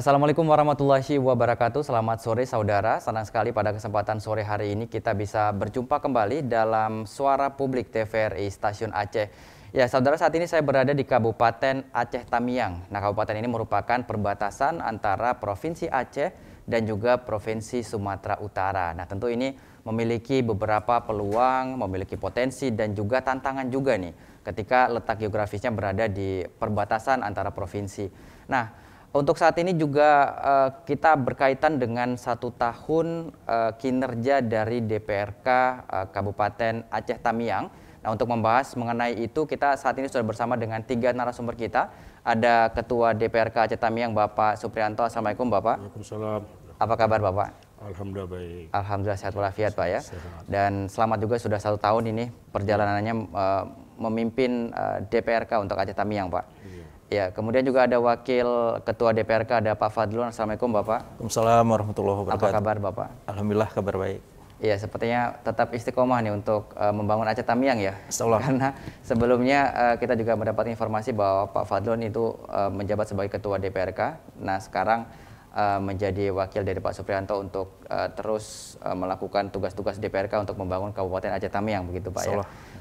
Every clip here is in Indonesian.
Assalamualaikum warahmatullahi wabarakatuh. Selamat sore saudara. Senang sekali pada kesempatan sore hari ini kita bisa berjumpa kembali dalam Suara Publik TVRI Stasiun Aceh. Ya, saudara saat ini saya berada di Kabupaten Aceh Tamiang. Nah, kabupaten ini merupakan perbatasan antara Provinsi Aceh dan juga Provinsi Sumatera Utara. Nah, tentu ini memiliki beberapa peluang, memiliki potensi dan juga tantangan juga nih ketika letak geografisnya berada di perbatasan antara provinsi. Nah, untuk saat ini juga uh, kita berkaitan dengan satu tahun uh, kinerja dari DPRK uh, eh, Kabupaten Aceh Tamiang. Nah untuk membahas mengenai itu kita saat ini sudah bersama dengan tiga narasumber kita. Ada Ketua DPRK Aceh Tamiang Bapak Suprianto. Assalamualaikum Bapak. Waalaikumsalam. Apa kabar Bapak? Alhamdulillah baik. Alhamdulillah sehat walafiat Pak ya. Dan selamat juga sudah satu tahun ini perjalanannya uh, memimpin uh, DPRK untuk Aceh Tamiang Pak. Iya. Ya, kemudian juga ada Wakil Ketua DPRK ada Pak Fadlun. Assalamualaikum Bapak. Waalaikumsalam warahmatullahi wabarakatuh. Apa kabar Bapak? Alhamdulillah kabar baik. Iya, sepertinya tetap istiqomah nih untuk uh, membangun Aceh Tamiang ya. Seolah. Karena sebelumnya uh, kita juga mendapat informasi bahwa Pak Fadlun itu uh, menjabat sebagai Ketua DPRK. Nah, sekarang uh, menjadi wakil dari Pak Suprianto untuk uh, terus uh, melakukan tugas-tugas DPRK untuk membangun Kabupaten Aceh Tamiang begitu Pak ya.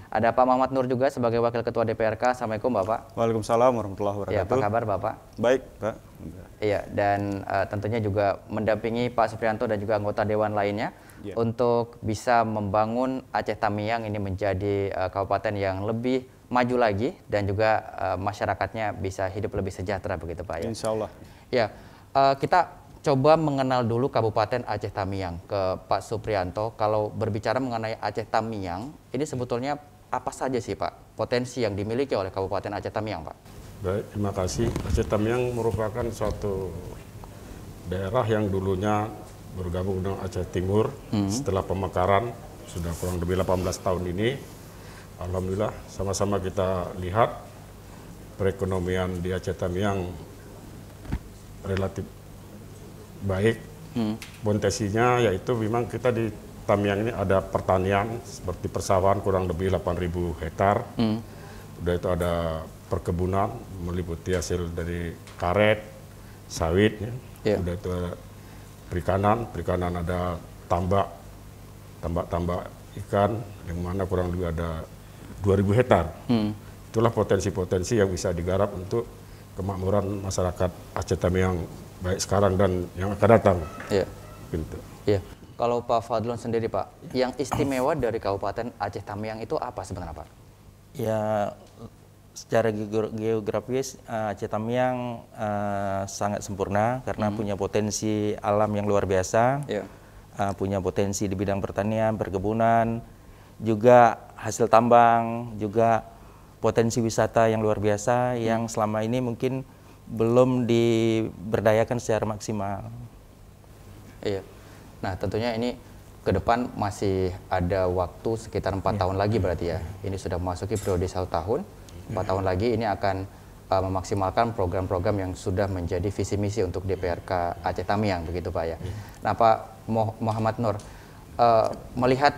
Ada Pak Muhammad Nur juga sebagai Wakil Ketua DPRK. Assalamualaikum Bapak. Waalaikumsalam warahmatullahi wabarakatuh. Ya, apa kabar Bapak? Baik Pak. Iya, dan uh, tentunya juga mendampingi Pak Suprianto dan juga anggota Dewan lainnya ya. untuk bisa membangun Aceh Tamiang ini menjadi uh, kabupaten yang lebih maju lagi dan juga uh, masyarakatnya bisa hidup lebih sejahtera begitu Pak. Ya? Insya Allah. Ya, uh, kita coba mengenal dulu Kabupaten Aceh Tamiang ke Pak Suprianto. Kalau berbicara mengenai Aceh Tamiang, ini sebetulnya apa saja sih Pak potensi yang dimiliki oleh Kabupaten Aceh Tamiang Pak? Baik, terima kasih. Aceh Tamiang merupakan suatu daerah yang dulunya bergabung dengan Aceh Timur hmm. setelah pemekaran sudah kurang lebih 18 tahun ini. Alhamdulillah sama-sama kita lihat perekonomian di Aceh Tamiang relatif baik. Hmm. Potensinya yaitu memang kita di Tamiang ini ada pertanian seperti persawahan kurang lebih 8.000 hektar. Hmm. Udah itu ada perkebunan meliputi hasil dari karet, sawit. Ya. Yeah. Udah itu perikanan, perikanan ada tambak, tambak-tambak ikan yang mana kurang lebih ada 2.000 hektar. Hmm. Itulah potensi-potensi yang bisa digarap untuk kemakmuran masyarakat Aceh Tamiang baik sekarang dan yang akan datang. Iya. Gitu. Yeah. Kalau Pak Fadlon sendiri Pak, ya. yang istimewa dari Kabupaten Aceh Tamiang itu apa sebenarnya Pak? Ya secara geografis eh, Aceh Tamiang uh, sangat sempurna karena hmm. punya potensi alam yang luar biasa, yeah. Ya. uh, punya potensi di bidang pertanian, perkebunan, juga hasil tambang, juga potensi wisata yang luar biasa hmm. yang selama ini mungkin belum diberdayakan secara maksimal. Iya. Nah, tentunya ini ke depan masih ada waktu sekitar empat ya. tahun lagi hmm. berarti ya. Ini sudah memasuki periode satu tahun. Empat tahun lagi ini akan uh, memaksimalkan program-program yang sudah menjadi visi misi untuk DPRK Aceh Tamiang begitu Pak ya. ya. Nah Pak Muhammad Nur uh, melihat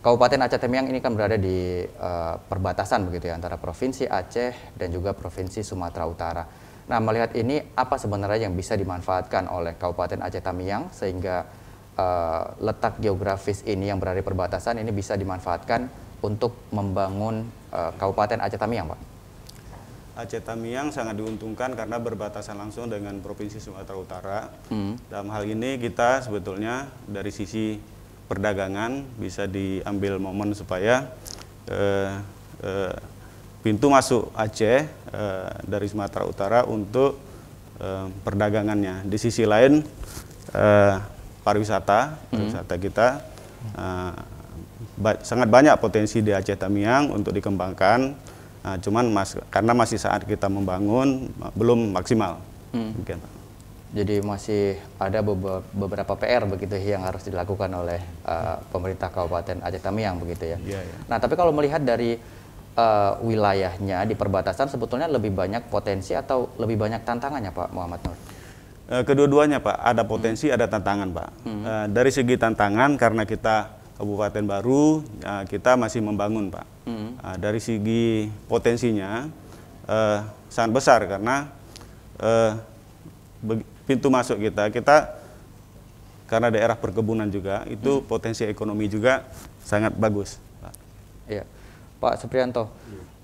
Kabupaten Aceh Tamiang ini kan berada di uh, perbatasan begitu ya antara provinsi Aceh dan juga provinsi Sumatera Utara. Nah melihat ini apa sebenarnya yang bisa dimanfaatkan oleh Kabupaten Aceh Tamiang sehingga Eh, letak geografis ini yang berada di perbatasan ini bisa dimanfaatkan untuk membangun uh, Kabupaten Aceh Tamiang, Pak? Aceh Tamiang sangat diuntungkan karena berbatasan langsung dengan Provinsi Sumatera Utara. Hmm. Dalam hal ini kita sebetulnya dari sisi perdagangan bisa diambil momen supaya eh, eh, pintu masuk Aceh eh, dari Sumatera Utara untuk eh, perdagangannya. Di sisi lain eh, pariwisata, hmm. pariwisata kita uh, ba sangat banyak potensi di Aceh Tamiang untuk dikembangkan. Uh, cuman mas karena masih saat kita membangun belum maksimal. Hmm. Jadi masih ada beberapa PR begitu ya yang harus dilakukan oleh uh, pemerintah Kabupaten Aceh Tamiang begitu ya. Yeah, yeah. Nah, tapi kalau melihat dari uh, wilayahnya di perbatasan sebetulnya lebih banyak potensi atau lebih banyak tantangannya Pak Muhammad Nur? Eh, kedua-duanya Pak, ada potensi, hmm. ada tantangan Pak. Hmm. E, dari segi tantangan karena kita kabupaten baru, e, kita masih membangun Pak. Hmm. E, dari segi potensinya e, sangat besar karena e, pintu masuk kita, kita karena daerah perkebunan juga itu hmm. potensi ekonomi juga sangat bagus. Pak. Iya, Pak Suprianto,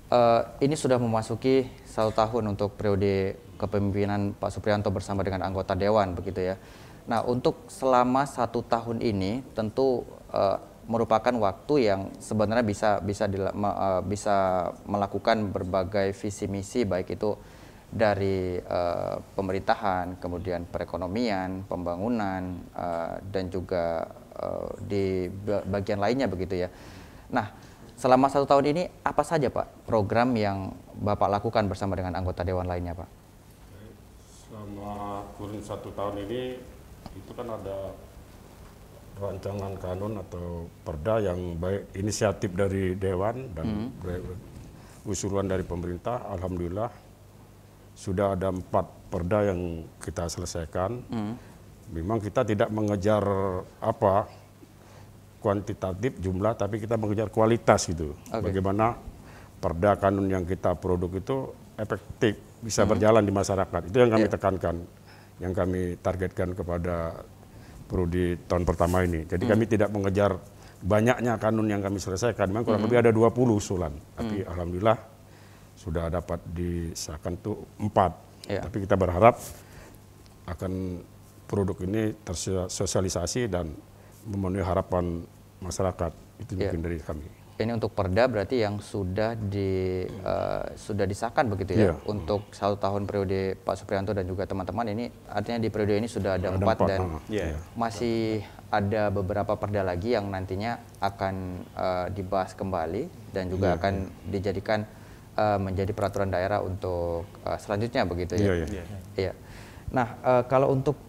uh, ini sudah memasuki satu tahun untuk periode kepemimpinan Pak Suprianto bersama dengan anggota Dewan begitu ya. Nah untuk selama satu tahun ini tentu uh, merupakan waktu yang sebenarnya bisa bisa di, uh, eh, bisa melakukan berbagai visi misi baik itu dari uh, pemerintahan, kemudian perekonomian, pembangunan uh, dan juga uh, di bagian lainnya begitu ya. Nah, selama satu tahun ini apa saja Pak program yang Bapak lakukan bersama dengan anggota dewan lainnya Pak? kurun satu tahun ini itu kan ada rancangan kanun atau perda yang baik inisiatif dari dewan dan hmm. usulan dari pemerintah alhamdulillah sudah ada empat perda yang kita selesaikan hmm. memang kita tidak mengejar apa kuantitatif jumlah tapi kita mengejar kualitas itu. okay. bagaimana perda kanun yang kita produk itu efektif bisa hmm. berjalan di masyarakat itu yang kami yeah. tekankan yang kami targetkan kepada prodi tahun pertama ini. Jadi hmm. kami tidak mengejar banyaknya kanun yang kami selesaikan. Memang kurang hmm. lebih ada 20 usulan, hmm. tapi alhamdulillah sudah dapat disahkan tuh empat. Ya. Tapi kita berharap akan produk ini tersosialisasi dan memenuhi harapan masyarakat. Itu ya. mungkin ya. dari kami ini untuk perda berarti yang sudah di uh, sudah disahkan begitu ya yeah. untuk satu tahun periode Pak Suprianto dan juga teman-teman ini artinya di periode ini sudah ada, ada empat, empat dan yeah. Uh-huh. Iya. masih ada beberapa perda lagi yang nantinya akan uh, dibahas kembali dan juga yeah. akan iya. dijadikan uh, menjadi peraturan daerah untuk uh, selanjutnya begitu ya. Iya. Yeah, yeah. yeah. Nah uh, kalau untuk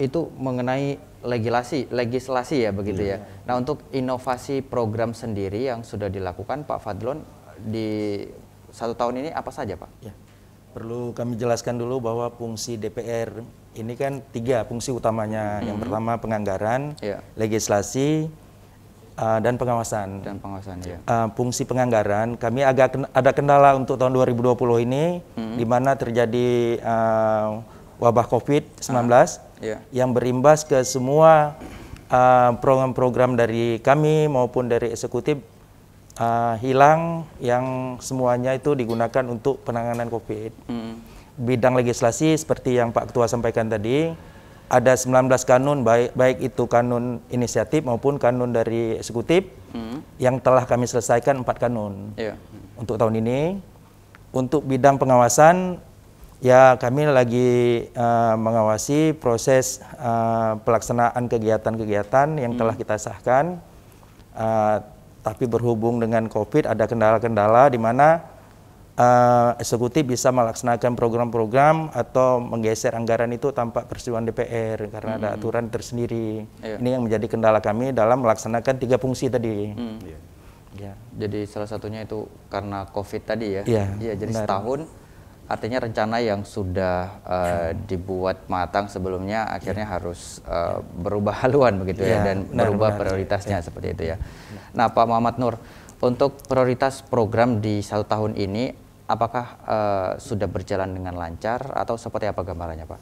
itu mengenai legislasi, legislasi ya begitu yeah. ya. Nah untuk inovasi program sendiri yang sudah dilakukan Pak Fadlon di satu tahun ini apa saja Pak? Ya. Perlu kami jelaskan dulu bahwa fungsi DPR ini kan tiga fungsi utamanya. Mm -hmm. Yang mhm. pertama penganggaran, yeah. legislasi, uh, dan pengawasan. Dan pengawasan ya. Uh, fungsi penganggaran kami agak ken ada kendala untuk tahun 2020 ini, mm -hmm. di mana terjadi uh, wabah COVID-19. Uh yeah. yang berimbas ke semua eh, program-program uh, dari kami maupun dari eksekutif uh, hilang yang semuanya itu digunakan untuk penanganan COVID. Mm. Bidang legislasi seperti yang Pak Ketua sampaikan tadi, ada 19 kanun baik baik itu kanun inisiatif maupun kanun dari eksekutif mm. yang telah kami selesaikan empat kanun yeah. untuk tahun ini. Untuk bidang pengawasan Ya, kami lagi uh, mengawasi proses uh, pelaksanaan kegiatan-kegiatan yang hmm. telah kita sahkan. Uh, tapi berhubung dengan COVID ada kendala-kendala di mana uh, eksekutif bisa melaksanakan program-program atau menggeser anggaran itu tanpa persetujuan DPR karena hmm. ada aturan tersendiri. Iya. Ini yang menjadi kendala kami dalam melaksanakan tiga fungsi tadi. Hmm. Ya. Jadi salah satunya itu karena COVID tadi ya. Iya. Ya, jadi benar. setahun artinya rencana yang sudah uh, dibuat matang sebelumnya ya. akhirnya harus uh, berubah haluan begitu yeah, ya dan benar, berubah benar, prioritasnya yeah. seperti itu ya. ya. Nah, Pak Muhammad Nur, untuk prioritas program di satu tahun ini, apakah uh, sudah berjalan dengan lancar atau seperti apa gambarannya, Pak?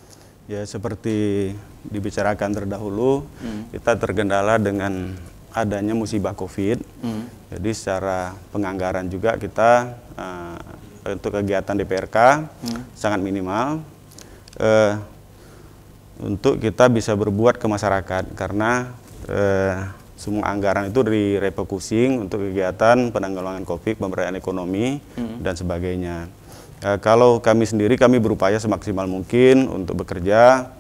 Ya, seperti dibicarakan terdahulu, hmm. kita tergendala dengan adanya musibah COVID. Hmm. Jadi secara penganggaran juga kita uh, untuk kegiatan DPRK hmm. sangat minimal uh, untuk kita bisa berbuat ke masyarakat karena uh, semua anggaran itu repokusing untuk kegiatan penanggulangan COVID, pemberdayaan ekonomi hmm. dan sebagainya. Uh, kalau kami sendiri kami berupaya semaksimal mungkin untuk bekerja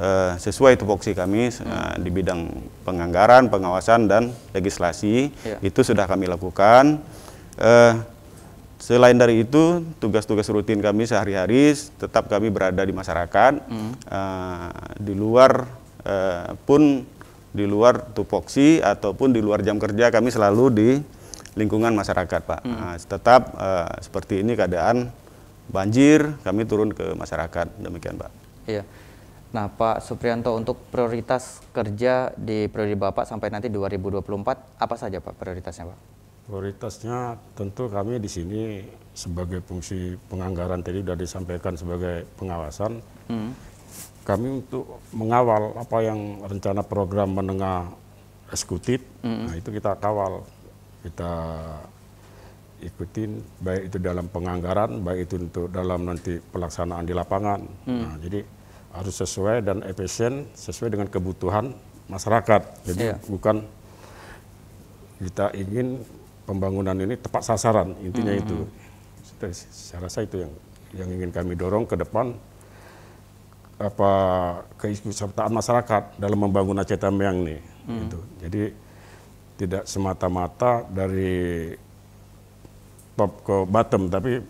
uh, sesuai tupoksi kami hmm. uh, di bidang penganggaran, pengawasan dan legislasi yeah. itu sudah kami lakukan. Uh, Selain dari itu, tugas-tugas rutin kami sehari-hari tetap kami berada di masyarakat. Hmm. Uh, di luar uh, pun di luar tupoksi ataupun di luar jam kerja kami selalu di lingkungan masyarakat, Pak. Hmm. Uh, tetap uh, seperti ini keadaan banjir, kami turun ke masyarakat. Demikian, Pak. Iya. Nah, Pak Suprianto untuk prioritas kerja di periode Bapak sampai nanti 2024 apa saja, Pak, prioritasnya, Pak? Prioritasnya tentu kami di sini sebagai fungsi penganggaran tadi sudah disampaikan sebagai pengawasan. Hmm. Kami untuk mengawal apa yang rencana program menengah eksekutif, hmm. nah itu kita kawal, kita ikutin baik itu dalam penganggaran, baik itu untuk dalam nanti pelaksanaan di lapangan. Hmm. Nah, jadi harus sesuai dan efisien sesuai dengan kebutuhan masyarakat. Jadi yeah. bukan kita ingin pembangunan ini tepat sasaran intinya mm -hmm. itu. Saya rasa itu yang yang ingin kami dorong ke depan apa keikutsertaan masyarakat dalam membangun Aceh Tamiang nih. Mm. Gitu. Jadi tidak semata-mata dari top ke bottom tapi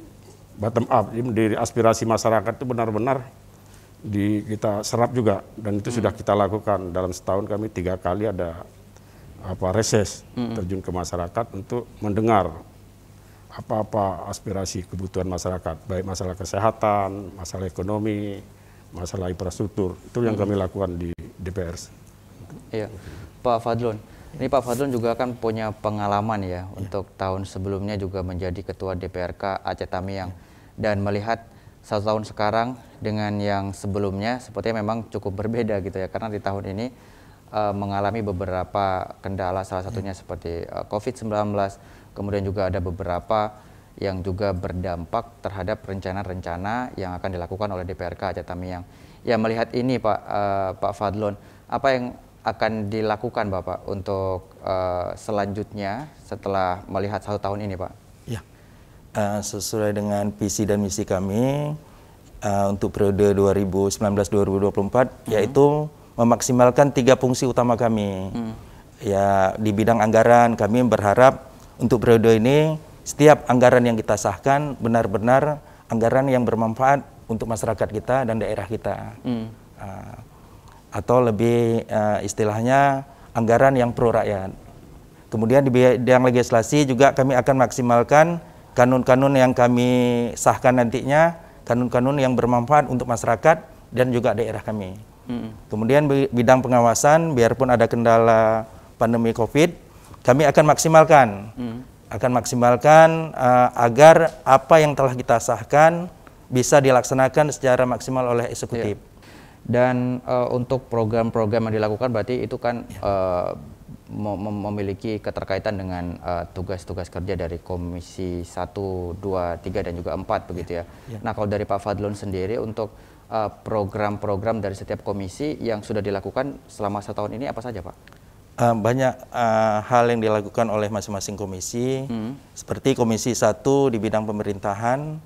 bottom up dari aspirasi masyarakat itu benar-benar di kita serap juga dan itu hmm. sudah kita lakukan dalam setahun kami tiga kali ada apa reses, terjun ke masyarakat untuk mendengar apa-apa aspirasi kebutuhan masyarakat, baik masalah kesehatan, masalah ekonomi, masalah infrastruktur. Itu yang kami lakukan di DPR. Iya, Pak Fadlon. Ini Pak Fadlon juga kan punya pengalaman ya, ya. untuk tahun sebelumnya juga menjadi ketua DPRK Aceh Tamiang ya. dan melihat satu tahun sekarang dengan yang sebelumnya sepertinya memang cukup berbeda gitu ya karena di tahun ini uh, mengalami beberapa kendala salah satunya hmm. seperti uh, eh, COVID-19 kemudian juga ada beberapa yang juga berdampak terhadap rencana-rencana yang akan dilakukan oleh DPRK Aceh Tamiang. Ya melihat ini Pak uh, Pak Fadlon, apa yang akan dilakukan Bapak untuk uh, selanjutnya setelah melihat satu tahun ini Pak? Ya, uh, sesuai dengan visi dan misi kami uh, untuk periode 2019-2024 mm -hmm. yaitu memaksimalkan tiga fungsi utama kami. Hmm. Ya, di bidang anggaran kami berharap untuk periode ini setiap anggaran yang kita sahkan benar-benar anggaran yang bermanfaat untuk masyarakat kita dan daerah kita. Hmm. Uh, atau lebih uh, istilahnya anggaran yang pro rakyat. Kemudian di bidang legislasi juga kami akan maksimalkan kanun-kanun yang kami sahkan nantinya, kanun-kanun yang bermanfaat untuk masyarakat dan juga daerah kami hmm. kemudian bidang pengawasan biarpun ada kendala pandemi covid kami akan maksimalkan hmm. akan maksimalkan uh, agar apa yang telah kita sahkan bisa dilaksanakan secara maksimal oleh eksekutif yeah. dan uh, untuk program-program yang dilakukan berarti itu kan yeah. Iya. uh, mem memiliki keterkaitan dengan eh, tugas-tugas uh, kerja dari Komisi 1, 2, 3, dan juga 4 begitu ya. ya. Nah kalau dari Pak Fadlon sendiri untuk Eh, program-program dari setiap komisi yang sudah dilakukan selama setahun ini apa saja Pak? Uh, banyak uh, hal yang dilakukan oleh masing-masing komisi, hmm. seperti Komisi satu di bidang pemerintahan,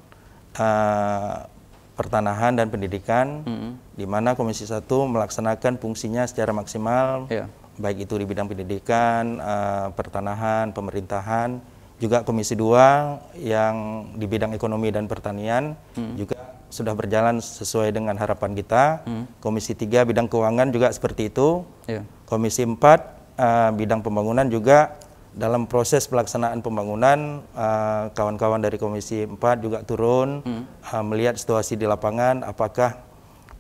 uh, pertanahan dan pendidikan, hmm. di mana Komisi satu melaksanakan fungsinya secara maksimal, yeah. baik itu di bidang pendidikan, uh, pertanahan, pemerintahan, juga Komisi dua yang di bidang ekonomi dan pertanian, hmm. juga sudah berjalan sesuai dengan harapan kita. Hmm. Komisi 3 bidang keuangan juga seperti itu. Yeah. Komisi 4 uh, eh, bidang pembangunan juga dalam proses pelaksanaan pembangunan eh, kawan-kawan uh, dari Komisi 4 juga turun hmm. uh, melihat situasi di lapangan apakah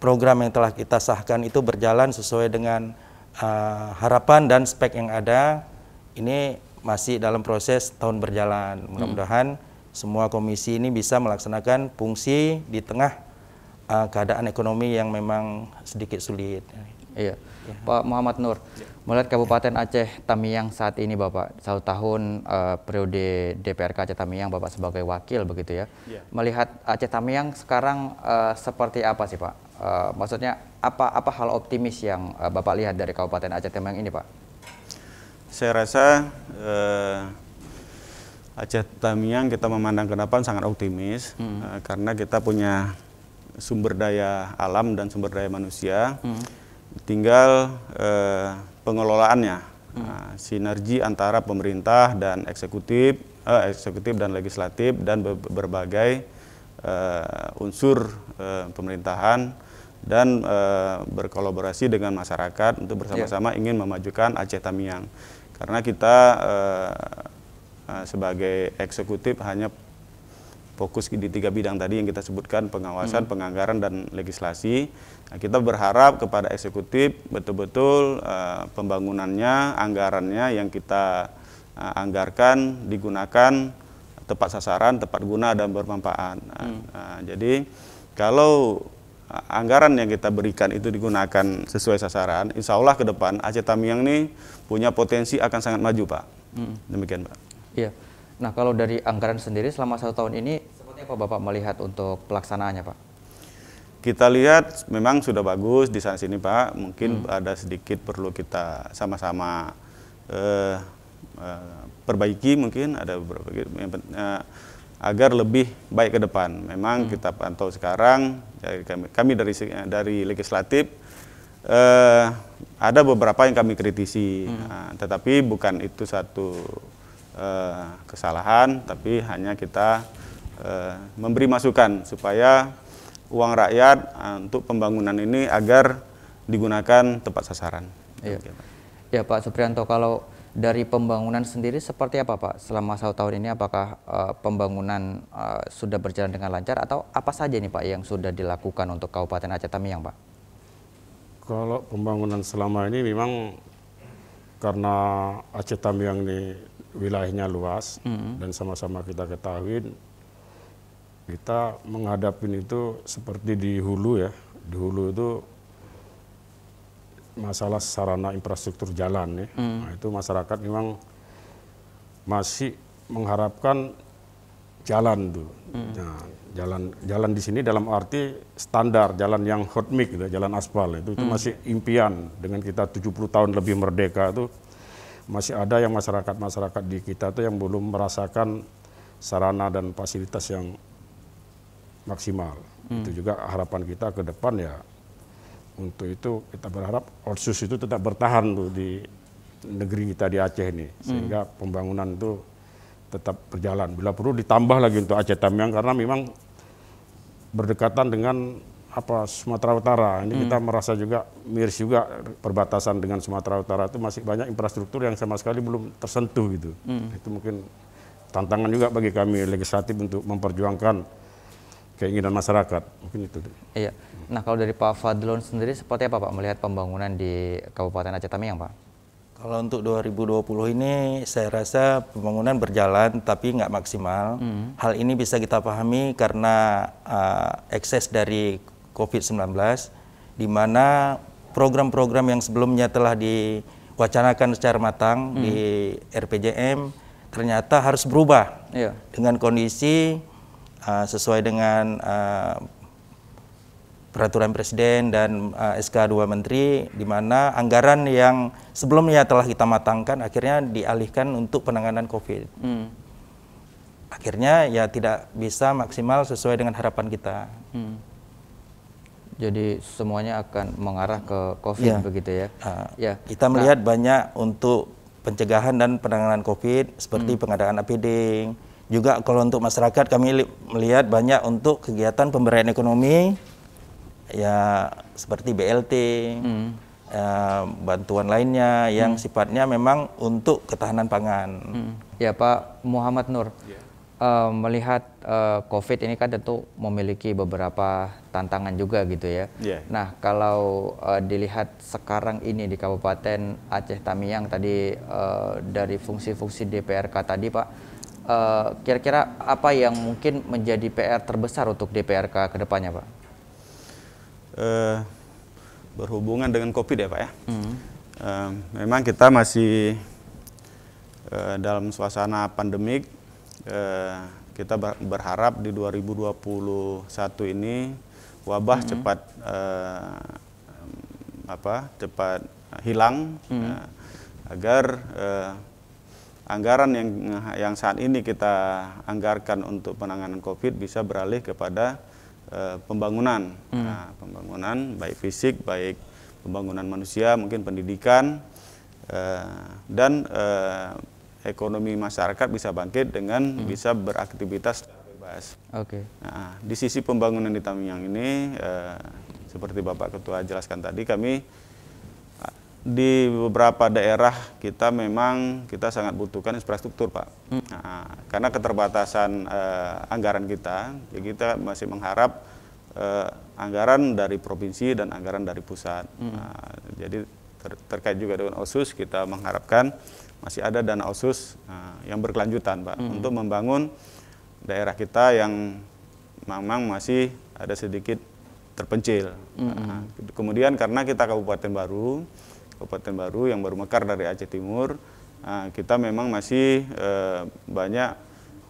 program yang telah kita sahkan itu berjalan sesuai dengan uh, harapan dan spek yang ada. Ini masih dalam proses tahun berjalan. Hmm. Mudah-mudahan hmm semua komisi ini bisa melaksanakan fungsi di tengah uh, keadaan ekonomi yang memang sedikit sulit. Iya. Ya. Pak Muhammad Nur, ya. melihat Kabupaten Aceh Tamiang saat ini Bapak, satu tahun uh, periode DPRK Aceh Tamiang Bapak sebagai wakil begitu ya. ya. Melihat Aceh Tamiang sekarang uh, seperti apa sih Pak? Uh, maksudnya apa apa hal optimis yang uh, Bapak lihat dari Kabupaten Aceh Tamiang ini Pak? Saya rasa uh, Aceh Tamiang kita memandang ke depan sangat optimis hmm. uh, karena kita punya sumber daya alam dan sumber daya manusia. Hmm. Tinggal uh, pengelolaannya, hmm. uh, sinergi antara pemerintah dan eksekutif, uh, eksekutif dan legislatif dan be berbagai uh, unsur uh, pemerintahan dan uh, berkolaborasi dengan masyarakat untuk bersama-sama yeah. ingin memajukan Aceh Tamiang. Karena kita uh, Ah, sebagai eksekutif hanya fokus di tiga bidang tadi yang kita sebutkan pengawasan, hmm. penganggaran dan legislasi. Nah, kita berharap kepada eksekutif betul-betul uh, pembangunannya, anggarannya yang kita uh, anggarkan digunakan tepat sasaran, tepat guna dan bermanfaat. Nah, hmm. uh, jadi kalau anggaran yang kita berikan itu digunakan sesuai sasaran, insya Allah ke depan Aceh Tamiang ini punya potensi akan sangat maju, Pak. Hmm. Demikian, Pak. Iya. Nah, kalau dari anggaran sendiri selama satu tahun ini, seperti apa Bapak melihat untuk pelaksanaannya, Pak? Kita lihat memang sudah bagus di sana sini, Pak. Mungkin hmm. ada sedikit perlu kita sama-sama eh, eh, perbaiki, mungkin ada beberapa eh, agar lebih baik ke depan. Memang hmm. kita pantau sekarang ya, kami, kami dari dari legislatif eh, ada beberapa yang kami kritisi, hmm. nah, tetapi bukan itu satu Eh, kesalahan, tapi hanya kita eh, memberi masukan supaya uang rakyat eh, untuk pembangunan ini agar digunakan tepat sasaran. Iya. Ya Pak Suprianto, kalau dari pembangunan sendiri seperti apa Pak selama satu tahun ini apakah uh, pembangunan uh, sudah berjalan dengan lancar atau apa saja nih Pak yang sudah dilakukan untuk Kabupaten Aceh Tamiang Pak? Kalau pembangunan selama ini memang karena Aceh Tamiang ini wilayahnya luas hmm. dan sama-sama kita ketahui kita menghadapi itu seperti di hulu ya. Di hulu itu masalah sarana infrastruktur jalan ya. mm. Nah, itu masyarakat memang masih mengharapkan jalan tuh. mm. Nah, jalan jalan di sini dalam arti standar jalan yang hot mix gitu, jalan aspal itu, itu mm. masih impian dengan kita 70 tahun lebih merdeka itu masih ada yang masyarakat-masyarakat di kita itu yang belum merasakan sarana dan fasilitas yang maksimal. Hmm. Itu juga harapan kita ke depan ya. Untuk itu kita berharap Otsus itu tetap bertahan tuh di negeri kita di Aceh ini hmm. sehingga hmm. pembangunan itu tetap berjalan. Bila perlu ditambah lagi untuk Aceh Tamiang karena memang berdekatan dengan apa Sumatera Utara ini hmm. kita merasa juga miris juga perbatasan dengan Sumatera Utara itu masih banyak infrastruktur yang sama sekali belum tersentuh gitu hmm. itu mungkin tantangan juga bagi kami legislatif untuk memperjuangkan keinginan masyarakat mungkin itu iya nah kalau dari Pak Fadlon sendiri seperti apa Pak melihat pembangunan di Kabupaten Aceh Tamiang Pak kalau untuk 2020 ini saya rasa pembangunan berjalan tapi nggak maksimal. Mm. Hal ini bisa kita pahami karena uh, ekses dari COVID-19 di mana program-program yang sebelumnya telah diwacanakan secara matang hmm. di RPJM ternyata harus berubah iya. dengan kondisi uh, sesuai dengan uh, peraturan presiden dan uh, SK 2 menteri di mana anggaran yang sebelumnya telah kita matangkan akhirnya dialihkan untuk penanganan Covid. Hmm. Akhirnya ya tidak bisa maksimal sesuai dengan harapan kita. Hmm. Jadi semuanya akan mengarah ke COVID ya. begitu ya. Uh, ya. Kita nah. melihat nah, banyak untuk pencegahan dan penanganan COVID seperti hmm. pengadaan APD. Juga kalau untuk masyarakat kami melihat banyak untuk kegiatan pemberdayaan ekonomi ya seperti BLT. Hmm. Uh, bantuan lainnya yang hmm. sifatnya memang untuk ketahanan pangan. Hmm. Ya Pak Muhammad Nur, ya uh, melihat uh, COVID ini kan tentu memiliki beberapa tantangan juga gitu ya. Yeah. Nah kalau uh, dilihat sekarang ini di Kabupaten Aceh Tamiang tadi uh, dari fungsi-fungsi DPRK tadi Pak, kira kira-kira apa yang mungkin menjadi PR terbesar untuk DPRK kedepannya Pak? Uh, berhubungan dengan COVID ya Pak ya. Mm. Uh, memang kita masih dalam suasana pandemik Eh, kita berharap di 2021 ini wabah mm -hmm. cepat eh, apa cepat hilang mm -hmm. eh, agar eh, anggaran yang yang saat ini kita anggarkan untuk penanganan Covid bisa beralih kepada eh, pembangunan mm -hmm. nah, pembangunan baik fisik baik pembangunan manusia mungkin pendidikan eh, dan eh, ekonomi masyarakat bisa bangkit dengan hmm. bisa beraktivitas bebas. Oke. Okay. Nah, di sisi pembangunan di Tamiang ini eh, seperti Bapak Ketua jelaskan tadi kami eh, di beberapa daerah kita memang kita sangat butuhkan infrastruktur pak hmm. nah, karena keterbatasan eh, anggaran kita ya kita masih mengharap eh, anggaran dari provinsi dan anggaran dari pusat hmm. nah, jadi ter terkait juga dengan osus kita mengharapkan masih ada dana osus eh, yang berkelanjutan pak hmm. untuk membangun daerah kita yang memang masih ada sedikit terpencil. Mm -hmm. Nah, kemudian karena kita kabupaten baru, kabupaten baru yang baru mekar dari Aceh Timur, eh, kita memang masih eh, banyak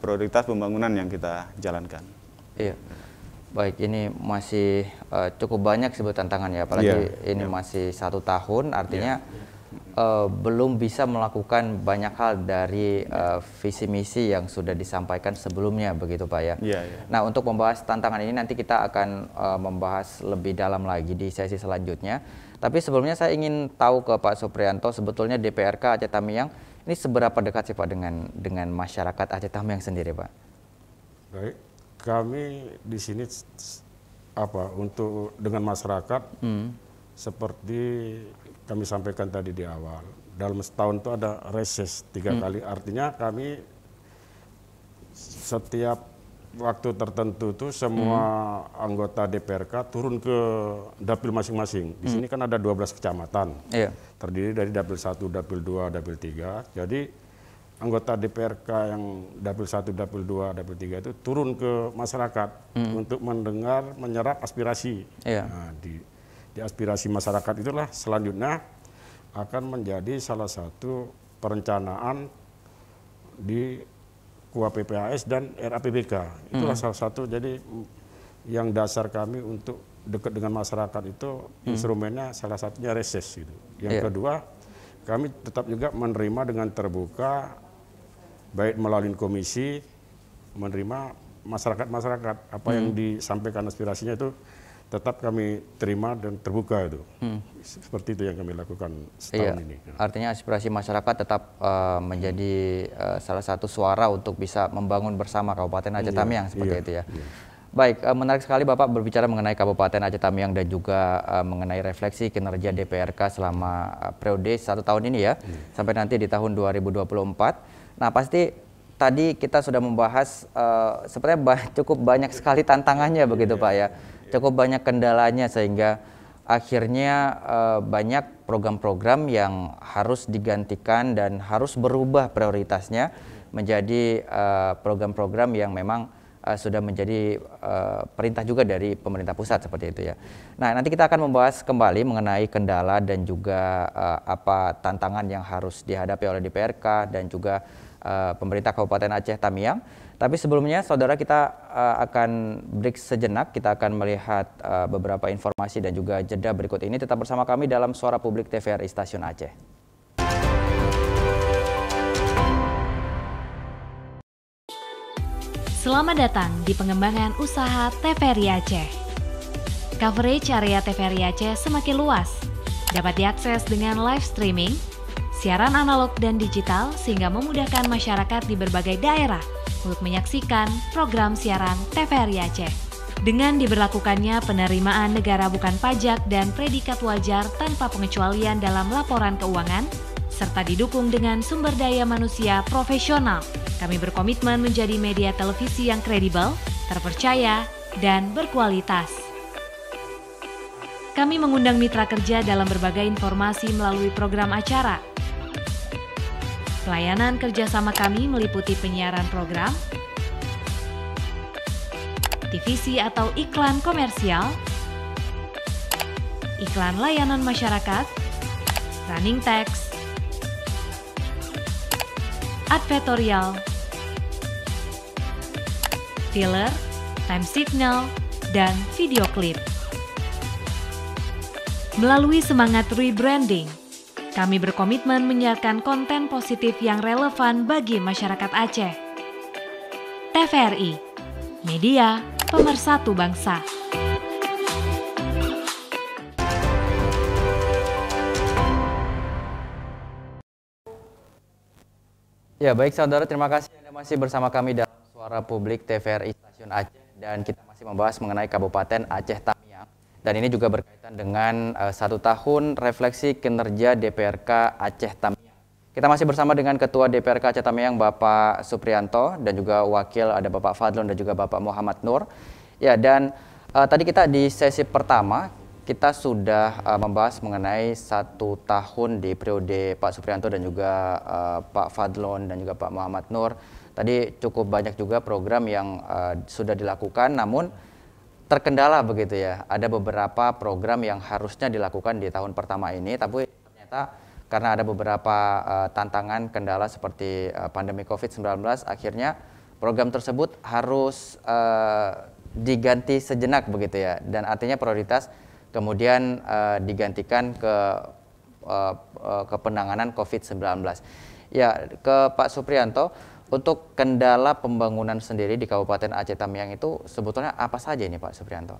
prioritas pembangunan yang kita jalankan. Iya. Baik, ini masih cukup banyak sih tantangan ya, apalagi yeah, ini yeah. masih satu tahun, artinya yeah uh, belum bisa melakukan banyak hal dari uh, visi misi yang sudah disampaikan sebelumnya begitu Pak ya. Yeah, yeah. Nah, untuk membahas tantangan ini nanti kita akan uh, membahas lebih dalam lagi di sesi selanjutnya. Tapi sebelumnya saya ingin tahu ke Pak Suprianto sebetulnya DPRK Aceh Tamiang ini seberapa dekat sih Pak dengan dengan masyarakat Aceh Tamiang sendiri Pak? Baik, kami di sini apa untuk dengan masyarakat hmm. seperti kami sampaikan tadi di awal dalam setahun itu ada reses tiga hmm. kali artinya kami setiap waktu tertentu itu semua hmm. anggota DPRK turun ke dapil masing-masing di hmm. sini kan ada 12 kecamatan yeah. terdiri dari dapil 1, dapil 2, dapil 3 jadi anggota DPRK yang dapil 1, dapil 2, dapil 3 itu turun ke masyarakat hmm. untuk mendengar menyerap aspirasi yeah. nah, di jadi aspirasi masyarakat itulah selanjutnya akan menjadi salah satu perencanaan di Kuap PPAS dan RAPBK. Itulah hmm. salah satu jadi yang dasar kami untuk dekat dengan masyarakat itu hmm. instrumennya salah satunya reses gitu. Yang yeah. kedua, kami tetap juga menerima dengan terbuka baik melalui komisi menerima masyarakat-masyarakat apa hmm. yang disampaikan aspirasinya itu tetap kami terima dan terbuka itu. Hmm. Seperti itu yang kami lakukan setahun iya. ini. Artinya aspirasi masyarakat tetap uh, menjadi uh, salah satu suara untuk bisa membangun bersama Kabupaten Aceh iya, Tamiang seperti iya, itu ya. Iya. Baik, uh, menarik sekali Bapak berbicara mengenai Kabupaten Aceh Tamiang dan juga uh, mengenai refleksi kinerja DPRK selama uh, periode satu tahun ini ya, iya. sampai nanti di tahun 2024. Nah pasti tadi kita sudah membahas uh, sebenarnya cukup banyak sekali tantangannya begitu iya. iya Pak ya. Iya cukup banyak kendalanya sehingga akhirnya uh, banyak program-program yang harus digantikan dan harus berubah prioritasnya menjadi eh, program-program uh, yang memang uh, sudah menjadi uh, perintah juga dari pemerintah pusat seperti itu ya. Nah nanti kita akan membahas kembali mengenai kendala dan juga uh, apa tantangan yang harus dihadapi oleh DPRK dan juga uh, pemerintah Kabupaten Aceh Tamiang. Tapi sebelumnya saudara kita uh, akan break sejenak, kita akan melihat uh, beberapa informasi dan juga jeda berikut ini. Tetap bersama kami dalam Suara Publik TVRI Stasiun Aceh. Selamat datang di pengembangan usaha TVRI Aceh. Coverage area TVRI Aceh semakin luas, dapat diakses dengan live streaming, siaran analog dan digital sehingga memudahkan masyarakat di berbagai daerah – untuk menyaksikan program siaran TVRI Aceh. Dengan diberlakukannya penerimaan negara bukan pajak dan predikat wajar tanpa pengecualian dalam laporan keuangan, serta didukung dengan sumber daya manusia profesional, kami berkomitmen menjadi media televisi yang kredibel, terpercaya, dan berkualitas. Kami mengundang mitra kerja dalam berbagai informasi melalui program acara – Pelayanan kerjasama kami meliputi penyiaran program, divisi atau iklan komersial, iklan layanan masyarakat, running text, advertorial, filler, time signal, dan video klip. Melalui semangat rebranding, kami berkomitmen menyiarkan konten positif yang relevan bagi masyarakat Aceh. TVRI, media pemersatu bangsa. Ya baik saudara, terima kasih Anda masih bersama kami dalam Suara Publik TVRI Stasiun Aceh dan kita masih membahas mengenai Kabupaten Aceh Tengah. Dan ini juga berkaitan dengan uh, satu tahun refleksi kinerja DPRK Aceh Tamiang. Kita masih bersama dengan Ketua DPRK Aceh Tamiang Bapak Suprianto dan juga Wakil ada Bapak Fadlon dan juga Bapak Muhammad Nur. Ya dan uh, tadi kita di sesi pertama kita sudah uh, membahas mengenai satu tahun di periode Pak Suprianto dan juga uh, Pak Fadlon dan juga Pak Muhammad Nur. Tadi cukup banyak juga program yang uh, sudah dilakukan, namun terkendala begitu ya. Ada beberapa program yang harusnya dilakukan di tahun pertama ini, tapi ternyata karena ada beberapa uh, tantangan kendala seperti uh, pandemi COVID-19, akhirnya program tersebut harus uh, diganti sejenak begitu ya. Dan artinya prioritas kemudian uh, digantikan ke uh, uh, ke penanganan COVID-19. Ya, ke Pak suprianto untuk kendala pembangunan sendiri di Kabupaten Aceh Tamiang itu sebetulnya apa saja ini Pak Suprianto?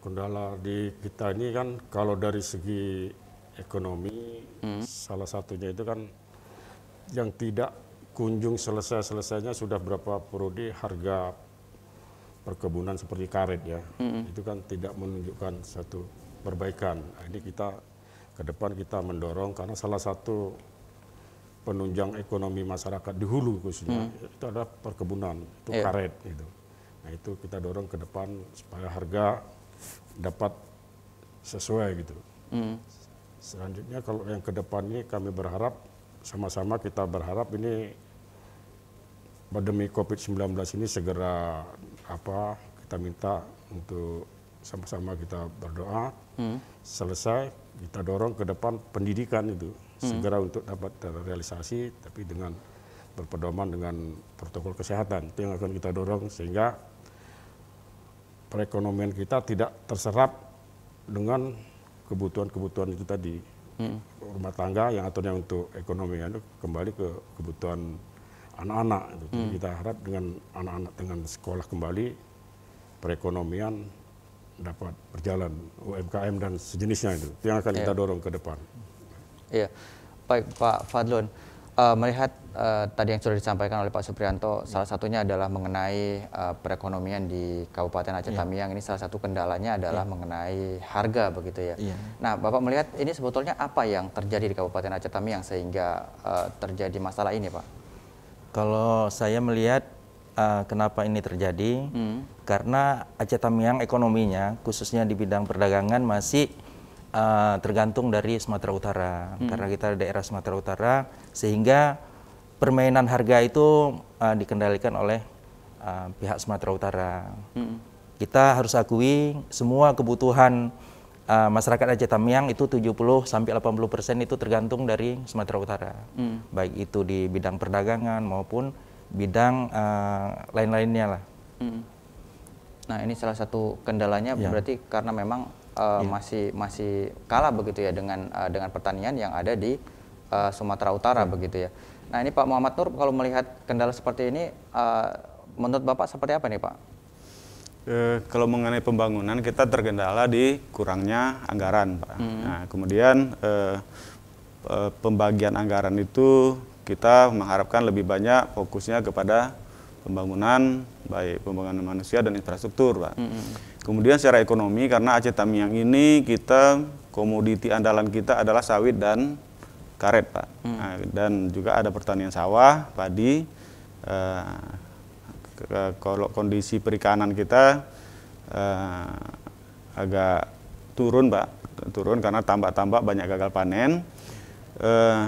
Kendala di kita ini kan kalau dari segi ekonomi hmm. salah satunya itu kan yang tidak kunjung selesai-selesainya sudah berapa periode harga perkebunan seperti karet ya. Hmm. Itu kan tidak menunjukkan satu perbaikan. Nah, ini kita ke depan kita mendorong karena salah satu penunjang ekonomi masyarakat di hulu khususnya hmm. itu adalah perkebunan itu yeah. karet gitu nah itu kita dorong ke depan supaya harga dapat sesuai gitu hmm. selanjutnya kalau yang ke depan ini kami berharap sama-sama kita berharap ini pandemi COVID-19 ini segera apa kita minta untuk sama-sama kita berdoa hmm. selesai kita dorong ke depan pendidikan itu segera untuk dapat terrealisasi eh, tapi dengan berpedoman dengan protokol kesehatan itu yang akan kita dorong sehingga perekonomian kita tidak terserap dengan kebutuhan-kebutuhan itu tadi hmm. rumah tangga yang aturnya untuk ekonomi itu anu, kembali ke kebutuhan anak-anak gitu. hmm. kita harap dengan anak-anak dengan sekolah kembali perekonomian dapat berjalan UMKM dan sejenisnya itu, itu yang akan ya. kita dorong ke depan. Iya, baik Pak Fadlun. Uh, melihat uh, tadi yang sudah disampaikan oleh Pak Suprianto, ya. salah satunya adalah mengenai uh, perekonomian di Kabupaten Aceh ya. Tamiang. Ini salah satu kendalanya adalah ya. mengenai harga, begitu ya. ya. Nah, Bapak melihat ini sebetulnya apa yang terjadi di Kabupaten Aceh Tamiang sehingga uh, terjadi masalah ini, Pak? Kalau saya melihat uh, kenapa ini terjadi, hmm. karena Aceh Tamiang ekonominya, khususnya di bidang perdagangan masih Eh, tergantung dari Sumatera Utara hmm. karena kita daerah Sumatera Utara sehingga permainan harga itu uh, dikendalikan oleh uh, pihak Sumatera Utara. Hmm. Kita harus akui semua kebutuhan uh, masyarakat Aceh Tamiang itu 70 sampai 80 persen itu tergantung dari Sumatera Utara, hmm. baik itu di bidang perdagangan maupun bidang uh, lain-lainnya lah. Hmm. Nah ini salah satu kendalanya ya. berarti karena memang uh, eh, yeah. masih masih kalah begitu ya dengan uh, dengan pertanian yang ada di uh, Sumatera Utara yeah. begitu ya. Nah ini Pak Muhammad Nur kalau melihat kendala seperti ini, uh, menurut Bapak seperti apa nih Pak? E, kalau mengenai pembangunan kita terkendala di kurangnya anggaran Pak. Hmm. Nah kemudian e, pembagian anggaran itu kita mengharapkan lebih banyak fokusnya kepada pembangunan baik pembangunan manusia dan infrastruktur Pak. Hmm. hmm. Kemudian secara ekonomi karena Aceh Tamiang ini kita komoditi andalan kita adalah sawit dan karet pak, hmm. nah, dan juga ada pertanian sawah, padi. Eh, kalau kondisi perikanan kita eh, agak turun pak, turun karena tambak-tambak banyak gagal panen. Eh,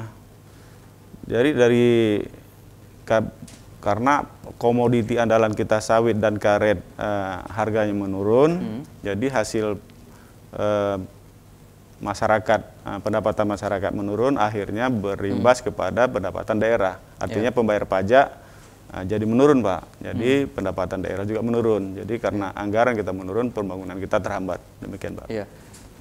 jadi dari karena komoditi andalan kita sawit dan karet uh, harganya menurun, hmm. jadi hasil uh, masyarakat uh, pendapatan masyarakat menurun, akhirnya berimbas hmm. kepada pendapatan daerah. Artinya yeah. pembayar pajak uh, jadi menurun, Pak. Jadi hmm. pendapatan daerah juga menurun. Jadi karena yeah. anggaran kita menurun, pembangunan kita terhambat. Demikian, Pak. Iya. Yeah.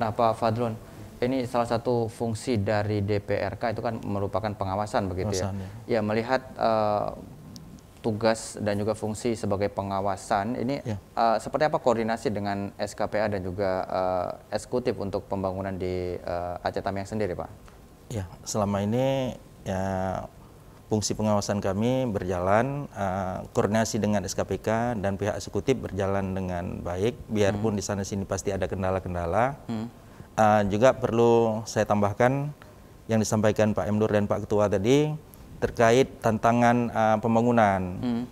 Nah, Pak Fadlon, ini salah satu fungsi dari DPRK itu kan merupakan pengawasan begitu ya. Ya. ya, melihat uh, tugas dan juga fungsi sebagai pengawasan ini ya. uh, seperti apa koordinasi dengan SKPA dan juga uh, eksekutif untuk pembangunan di uh, Aceh Tamiang sendiri, Pak? Ya, selama ini ya fungsi pengawasan kami berjalan, uh, koordinasi dengan SKPK dan pihak eksekutif berjalan dengan baik, biarpun hmm. di sana sini pasti ada kendala-kendala. Hmm. Uh, juga perlu saya tambahkan yang disampaikan Pak Emdur dan Pak Ketua tadi terkait tantangan uh, pembangunan. Hmm.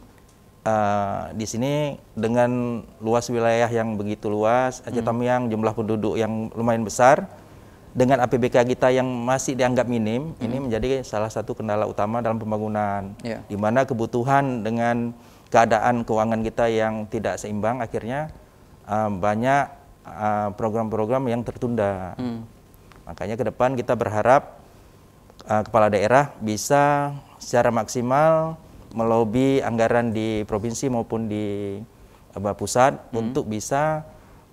Uh, di sini dengan luas wilayah yang begitu luas, Aceh hmm. Tamiang jumlah penduduk yang lumayan besar, dengan APBK kita yang masih dianggap minim, hmm. ini menjadi salah satu kendala utama dalam pembangunan. Yeah. Di mana kebutuhan dengan keadaan keuangan kita yang tidak seimbang, akhirnya uh, banyak program-program uh, yang tertunda. Hmm. Makanya ke depan kita berharap uh, kepala daerah bisa secara maksimal melobi anggaran di provinsi maupun di uh, pusat hmm. untuk bisa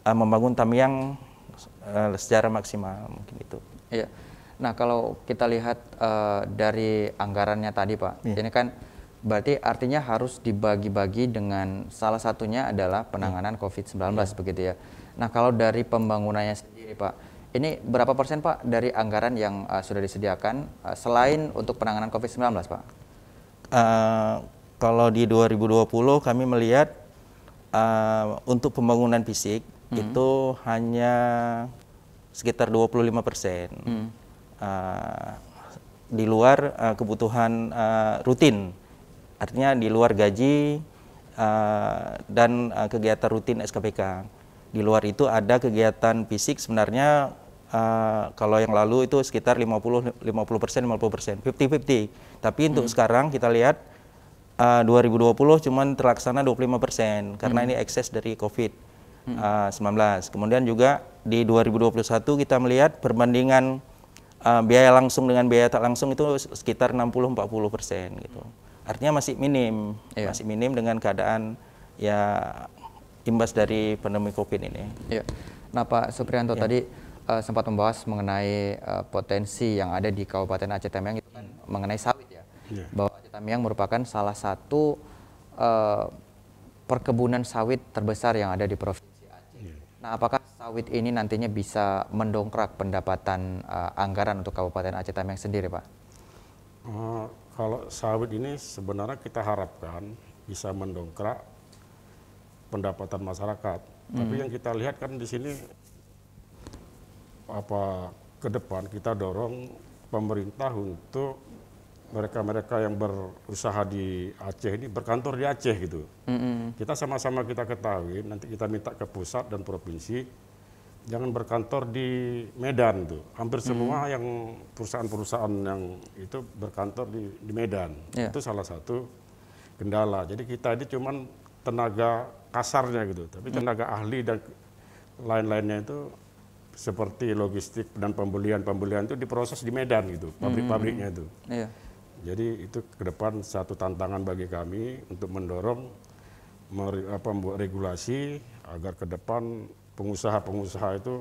uh, membangun tamiang uh, secara maksimal mungkin itu. Iya. Nah kalau kita lihat uh, dari anggarannya tadi Pak, iya. ini kan berarti artinya harus dibagi-bagi dengan salah satunya adalah penanganan iya. COVID-19 iya. begitu ya. Nah kalau dari pembangunannya sendiri Pak, ini berapa persen Pak dari anggaran yang uh, sudah disediakan uh, selain untuk penanganan COVID-19 Pak? Uh, kalau di 2020 kami melihat uh, untuk pembangunan fisik hmm. itu hanya sekitar 25 persen. Hmm. Uh, di luar uh, kebutuhan uh, rutin, artinya di luar gaji uh, dan uh, kegiatan rutin SKPK. Di luar itu ada kegiatan fisik sebenarnya uh, kalau yang lalu itu sekitar 50 50 persen 50 persen 50 50 tapi untuk hmm. sekarang kita lihat eh, uh, 2020 cuman terlaksana 25 persen karena hmm. ini ekses dari covid uh, hmm. eh, 19 kemudian juga di 2021 kita melihat perbandingan uh, biaya langsung dengan biaya tak langsung itu sekitar 60 40 persen gitu artinya masih minim yeah. masih minim dengan keadaan ya imbas dari pandemi covid ini. Yeah. Nah Pak Suprianto ya. tadi uh, sempat membahas mengenai uh, potensi yang ada di Kabupaten Aceh Tamiang itu kan mengenai sawit ya. Yeah. Bahwa Aceh Tamiang merupakan salah satu uh, perkebunan sawit terbesar yang ada di Provinsi Aceh. Yeah. Nah, apakah sawit ini nantinya bisa mendongkrak pendapatan uh, anggaran untuk Kabupaten Aceh Tamiang sendiri, Pak? Uh, kalau sawit ini sebenarnya kita harapkan bisa mendongkrak pendapatan masyarakat. Hmm. Tapi yang kita lihat kan di sini apa ke depan kita dorong pemerintah untuk mereka-mereka yang berusaha di Aceh ini berkantor di Aceh gitu. Mm-hmm. Kita sama-sama kita ketahui nanti kita minta ke pusat dan provinsi jangan berkantor di Medan tuh. Hampir semua mm-hmm. yang perusahaan-perusahaan yang itu berkantor di, di Medan. Yeah. Itu salah satu kendala. Jadi kita ini cuman tenaga kasarnya gitu, tapi mm. tenaga mm-hmm. ahli dan lain-lainnya itu seperti logistik dan pembelian-pembelian itu diproses di Medan gitu, hmm. pabrik-pabriknya itu. Iya. Jadi itu ke depan satu tantangan bagi kami untuk mendorong membuat regulasi agar ke depan pengusaha-pengusaha itu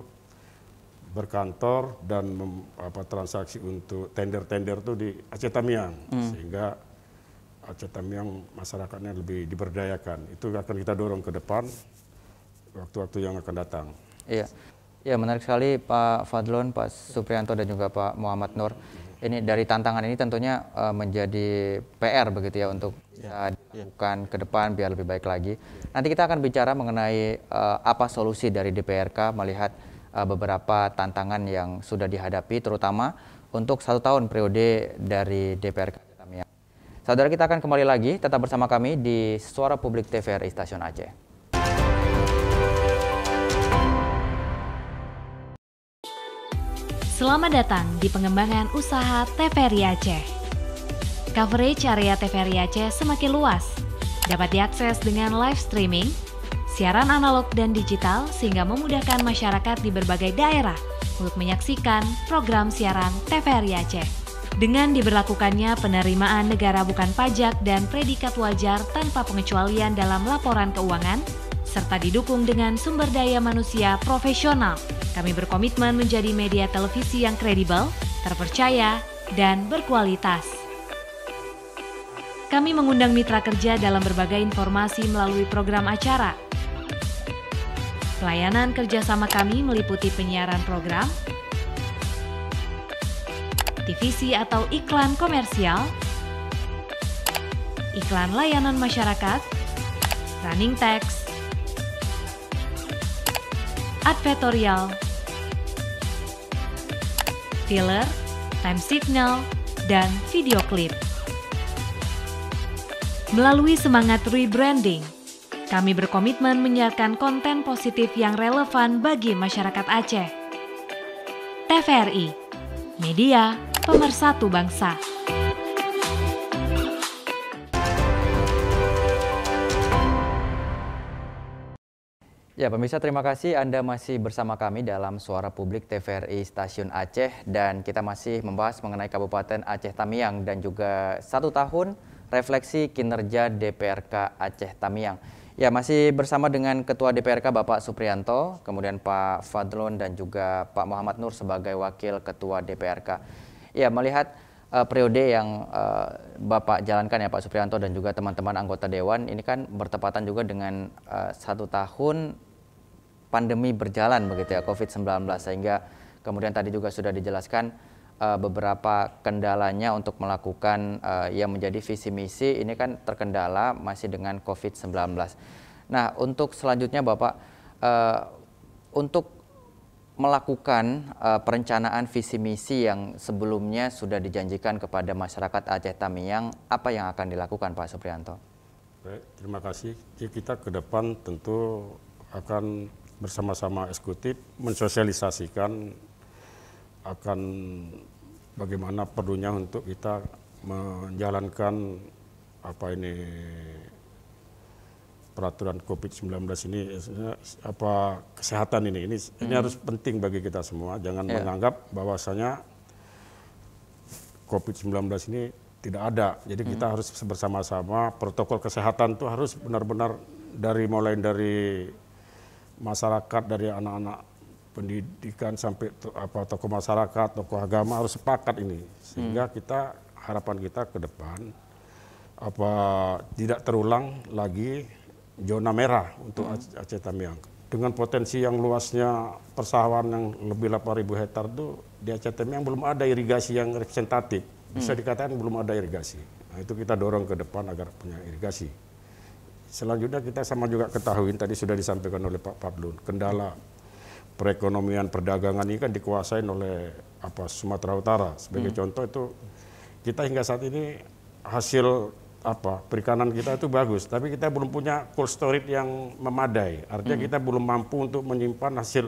berkantor dan mem, apa, transaksi untuk tender-tender itu di Aceh Tamiang hmm. sehingga Aceh Tamiang masyarakatnya lebih diberdayakan itu akan kita dorong ke depan waktu-waktu yang akan datang. Iya. Ya menarik sekali Pak Fadlon, Pak Suprianto dan juga Pak Muhammad Nur. Ini dari tantangan ini tentunya uh, menjadi PR begitu ya untuk bisa ya. eh, ya. dilakukan ke depan biar lebih baik lagi. Nanti kita akan bicara mengenai uh, apa solusi dari DPRK melihat uh, beberapa tantangan yang sudah dihadapi terutama untuk satu tahun periode dari DPRK. Saudara kita akan kembali lagi tetap bersama kami di Suara Publik TVRI Stasiun Aceh. Selamat datang di pengembangan usaha TVRI Aceh. Coverage area TVRI Aceh semakin luas, dapat diakses dengan live streaming, siaran analog dan digital sehingga memudahkan masyarakat di berbagai daerah untuk menyaksikan program siaran TVRI Aceh. Dengan diberlakukannya penerimaan negara bukan pajak dan predikat wajar tanpa pengecualian dalam laporan keuangan, serta didukung dengan sumber daya manusia profesional. Kami berkomitmen menjadi media televisi yang kredibel, terpercaya, dan berkualitas. Kami mengundang mitra kerja dalam berbagai informasi melalui program acara. Pelayanan kerjasama kami meliputi penyiaran program, divisi atau iklan komersial, iklan layanan masyarakat, running text, advertorial, filler, time signal, dan video klip. Melalui semangat rebranding, kami berkomitmen menyiarkan konten positif yang relevan bagi masyarakat Aceh. TVRI, media pemersatu bangsa. Ya, pemirsa terima kasih Anda masih bersama kami dalam Suara Publik TVRI Stasiun Aceh dan kita masih membahas mengenai Kabupaten Aceh Tamiang dan juga satu tahun refleksi kinerja DPRK Aceh Tamiang. Ya, masih bersama dengan Ketua DPRK Bapak Suprianto, kemudian Pak Fadlon dan juga Pak Muhammad Nur sebagai Wakil Ketua DPRK. Ya, melihat uh, periode yang uh, Bapak jalankan ya Pak Suprianto dan juga teman-teman anggota Dewan ini kan bertepatan juga dengan uh, satu tahun pandemi berjalan begitu ya COVID-19 sehingga kemudian tadi juga sudah dijelaskan uh, beberapa kendalanya untuk melakukan uh, yang menjadi visi misi ini kan terkendala masih dengan COVID-19. Nah, untuk selanjutnya Bapak uh, untuk melakukan uh, perencanaan visi misi yang sebelumnya sudah dijanjikan kepada masyarakat Aceh Tamiang, apa yang akan dilakukan Pak Suprianto? Baik, terima kasih. Kita ke depan tentu akan bersama-sama eksekutif mensosialisasikan akan bagaimana perlunya untuk kita menjalankan apa ini peraturan COVID-19 ini apa kesehatan ini ini hmm. ini harus penting bagi kita semua jangan yeah. menganggap bahwasanya COVID-19 ini tidak ada. Jadi hmm. kita harus bersama-sama protokol kesehatan itu harus benar-benar dari mulai dari masyarakat dari anak-anak pendidikan sampai to, apa tokoh masyarakat, tokoh agama harus sepakat ini sehingga hmm. kita harapan kita ke depan apa tidak terulang lagi zona merah untuk hmm. Aceh Tamiang. Dengan potensi yang luasnya persawahan yang lebih 8.000 hektar itu di Aceh Tamiang belum ada irigasi yang representatif. Bisa hmm. dikatakan belum ada irigasi. Nah, itu kita dorong ke depan agar punya irigasi. Selanjutnya kita sama juga ketahui tadi sudah disampaikan oleh Pak Fadlun, kendala perekonomian perdagangan ini kan dikuasai oleh apa Sumatera Utara. Sebagai hmm. contoh itu kita hingga saat ini hasil apa perikanan kita itu bagus, tapi kita belum punya cold storage yang memadai. Artinya hmm. kita belum mampu untuk menyimpan hasil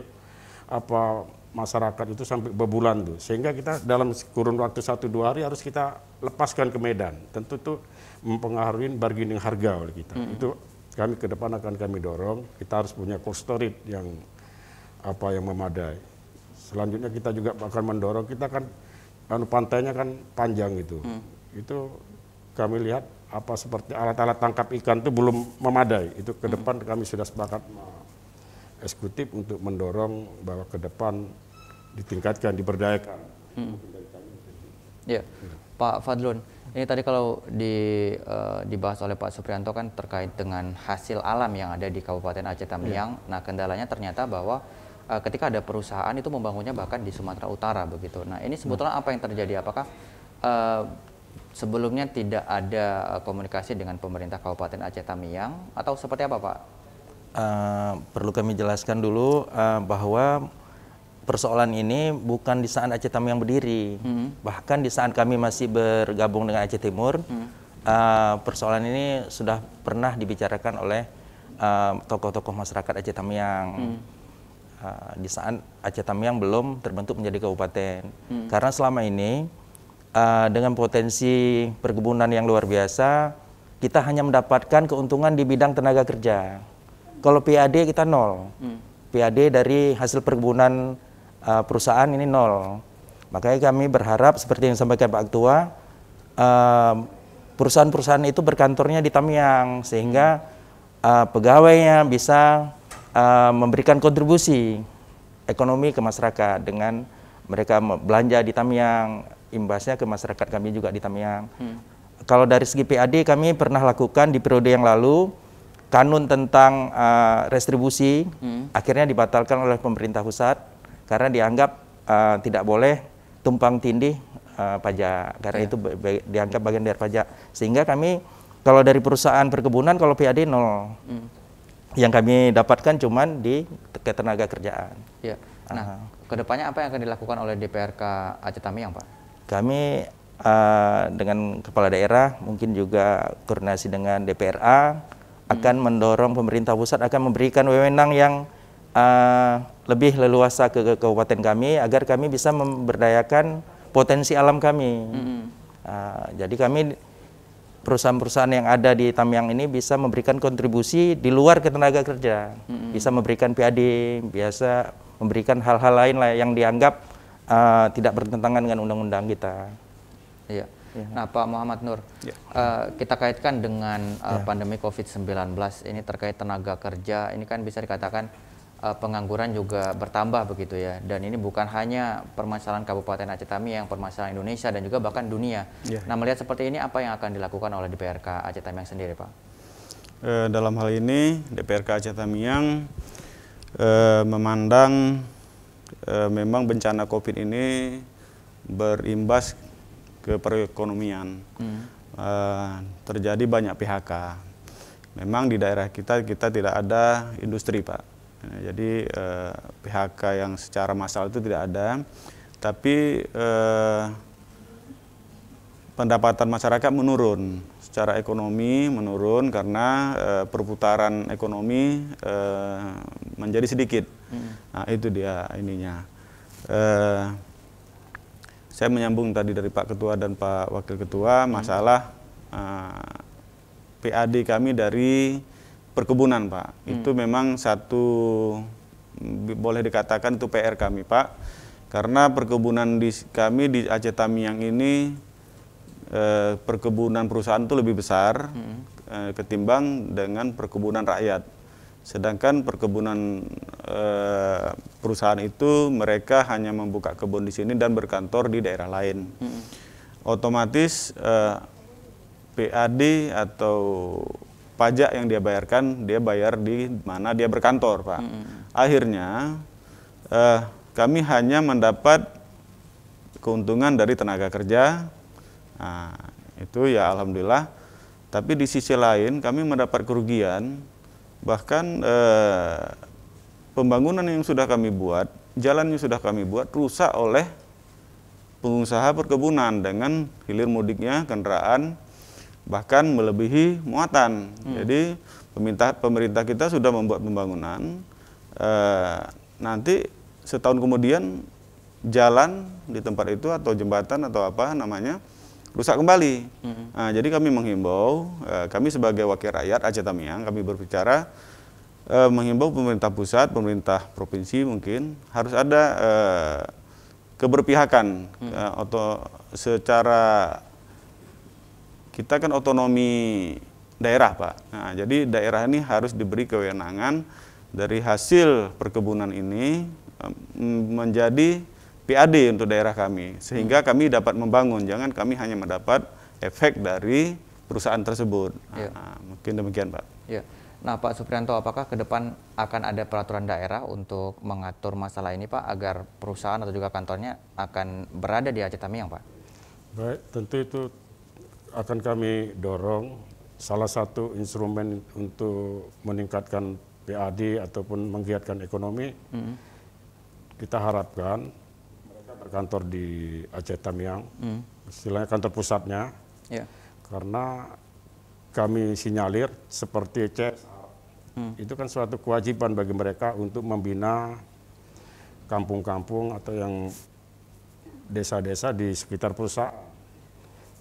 apa masyarakat itu sampai berbulan tuh. Sehingga kita dalam kurun waktu satu dua hari harus kita lepaskan ke Medan. Tentu tuh mempengaruhi bargaining harga oleh kita. -hmm. Itu kami ke depan akan kami dorong. Kita harus punya cold storage yang apa yang memadai. Selanjutnya kita juga akan mendorong kita kan anu pantainya kan panjang gitu Mm. Itu kami lihat apa seperti alat-alat tangkap ikan itu belum memadai. Itu ke depan mm. kami sudah sepakat eksekutif untuk mendorong bahwa ke depan ditingkatkan, diberdayakan. Hmm. Ya. Iya. Pak Fadlun, ini tadi kalau di, uh, dibahas oleh Pak Suprianto kan terkait dengan hasil alam yang ada di Kabupaten Aceh Tamiang. Yeah. Nah, kendalanya ternyata bahwa uh, ketika ada perusahaan itu membangunnya bahkan di Sumatera Utara begitu. Nah, ini sebetulnya iya. apa yang terjadi? Apakah uh, sebelumnya tidak ada komunikasi dengan pemerintah Kabupaten Aceh Tamiang atau seperti apa, Pak? Uh, perlu kami jelaskan dulu uh, bahwa persoalan ini bukan di saat Aceh Tamiang berdiri, hmm. bahkan di saat kami masih bergabung dengan Aceh Timur, hmm. uh, persoalan ini sudah pernah dibicarakan oleh tokoh eh, tokoh-tokoh masyarakat Aceh Tamiang. Hmm. Uh, di saat Aceh Tamiang belum terbentuk menjadi kabupaten, hmm. karena selama ini uh, dengan potensi perkebunan yang luar biasa, kita hanya mendapatkan keuntungan di bidang tenaga kerja. Kalau PAD kita nol, hmm. PAD dari hasil perkebunan uh, perusahaan ini nol. Makanya kami berharap seperti yang sampaikan Pak Ketua, eh, perusahaan-perusahaan itu berkantornya di Tamiang sehingga uh, pegawainya bisa uh, memberikan kontribusi ekonomi ke masyarakat dengan mereka belanja di Tamiang, imbasnya ke masyarakat kami juga di Tamiang. Hmm. Kalau dari segi PAD kami pernah lakukan di periode yang lalu kanun tentang uh, restribusi hmm. akhirnya dibatalkan oleh pemerintah pusat karena dianggap uh, tidak boleh tumpang tindih uh, pajak karena yeah. itu dianggap bagian dari pajak sehingga kami kalau dari perusahaan perkebunan kalau PAD nol mm. yang kami dapatkan cuman di ketenaga kerjaan. Yeah. Nah, uh, kedepannya apa yang akan dilakukan oleh DPRK Aceh Tamiang Pak? Kami uh, dengan kepala daerah mungkin juga koordinasi dengan DPRA hmm. akan mendorong pemerintah pusat akan memberikan wewenang yang uh, lebih leluasa ke, kabupaten kami agar kami bisa memberdayakan potensi alam kami. Mm -hmm. uh, jadi kami perusahaan-perusahaan yang ada di Tamiang ini bisa memberikan kontribusi di luar ketenaga kerja, mm -hmm. bisa memberikan PAD, biasa memberikan hal-hal lain lah yang dianggap uh, tidak bertentangan dengan undang-undang kita. Iya. iya. Nah, Pak Muhammad Nur, ya. uh, kita kaitkan dengan uh, ya. pandemi COVID-19 ini terkait tenaga kerja, ini kan bisa dikatakan Eh, pengangguran juga bertambah begitu ya. Dan ini bukan hanya permasalahan Kabupaten Aceh Tami yang permasalahan Indonesia dan juga bahkan dunia. Ya. Nah melihat seperti ini apa yang akan dilakukan oleh DPRK Aceh Tamiang sendiri Pak? E, dalam hal ini DPRK Aceh Tamiang e, eh, memandang e, memang bencana COVID ini berimbas ke perekonomian. Hmm. E, terjadi banyak PHK. Memang di daerah kita kita tidak ada industri, Pak Nah, jadi eh, PHK yang secara massal itu tidak ada, tapi eh, pendapatan masyarakat menurun secara ekonomi menurun karena eh, perputaran ekonomi eh, menjadi sedikit. Hmm. Nah itu dia ininya. Eh, saya menyambung tadi dari Pak Ketua dan Pak Wakil Ketua hmm. masalah hmm. Eh, PAD kami dari perkebunan pak hmm. itu memang satu boleh dikatakan itu PR kami pak karena perkebunan di kami di Aceh Tamiang ini eh, perkebunan perusahaan itu lebih besar hmm. eh, ketimbang dengan perkebunan rakyat sedangkan perkebunan eh, perusahaan itu mereka hanya membuka kebun di sini dan berkantor di daerah lain hmm. otomatis eh, PAD atau pajak yang dia bayarkan dia bayar di mana dia berkantor pak. Hmm. Akhirnya eh, kami hanya mendapat keuntungan dari tenaga kerja. Nah, itu ya alhamdulillah. Tapi di sisi lain kami mendapat kerugian bahkan eh, pembangunan yang sudah kami buat, jalan yang sudah kami buat rusak oleh pengusaha perkebunan dengan hilir mudiknya kendaraan bahkan melebihi muatan. Hmm. Jadi pemerintah pemerintah kita sudah membuat pembangunan e, nanti setahun kemudian jalan di tempat itu atau jembatan atau apa namanya rusak kembali. Hmm. Nah, jadi kami menghimbau e, kami sebagai wakil rakyat Aceh Tamiang kami berbicara e, menghimbau pemerintah pusat, pemerintah provinsi mungkin harus ada e, keberpihakan hmm. e, atau secara kita kan otonomi daerah Pak. Nah, jadi daerah ini harus diberi kewenangan dari hasil perkebunan ini menjadi PAD untuk daerah kami sehingga hmm. kami dapat membangun jangan kami hanya mendapat efek dari perusahaan tersebut nah, ya. Nah, mungkin demikian pak. Ya. Nah Pak Suprianto apakah ke depan akan ada peraturan daerah untuk mengatur masalah ini pak agar perusahaan atau juga kantornya akan berada di Aceh Tamiang pak? Baik tentu itu akan kami dorong salah satu instrumen untuk meningkatkan PAD ataupun menggiatkan ekonomi. Mm. Kita harapkan mereka berkantor di Aceh Tamiang, mm. istilahnya kantor pusatnya, yeah. karena kami sinyalir seperti CSR mm. itu kan suatu kewajiban bagi mereka untuk membina kampung-kampung atau yang desa-desa di sekitar pusat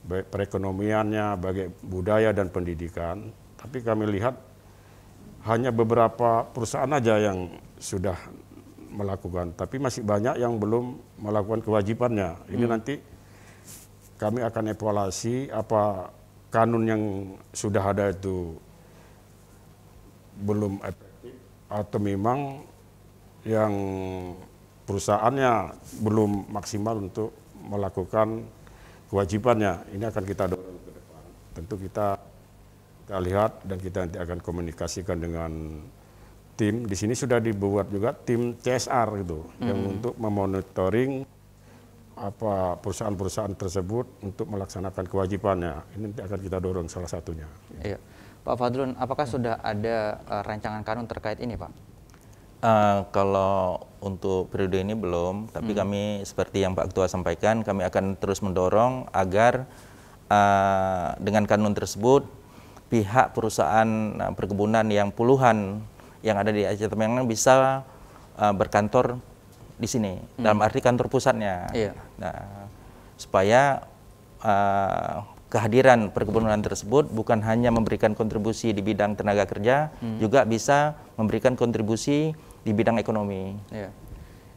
baik perekonomiannya, bagai budaya dan pendidikan. Tapi kami lihat hanya beberapa perusahaan aja yang sudah melakukan, tapi masih banyak yang belum melakukan kewajibannya. Ini hmm. nanti kami akan evaluasi apa kanun yang sudah ada itu belum efektif atau memang yang perusahaannya belum maksimal untuk melakukan kewajibannya ini akan kita dorong ke depan. Tentu kita kita lihat dan kita nanti akan komunikasikan dengan tim. Di sini sudah dibuat juga tim CSR gitu hmm. yang untuk memonitoring apa perusahaan-perusahaan tersebut untuk melaksanakan kewajibannya. Ini nanti akan kita dorong salah satunya. Iya. Pak Fadlun, apakah sudah ada uh, rancangan kanun terkait ini, Pak? Uh, kalau untuk periode ini belum, tapi hmm. kami seperti yang Pak Ketua sampaikan, kami akan terus mendorong agar uh, dengan kanun tersebut pihak perusahaan uh, perkebunan yang puluhan yang ada di Aceh Tamiang bisa uh, berkantor di sini, hmm. dalam arti kantor pusatnya, iya. nah, supaya uh, kehadiran perkebunan tersebut bukan hanya memberikan kontribusi di bidang tenaga kerja, hmm. juga bisa memberikan kontribusi di bidang ekonomi. Ya,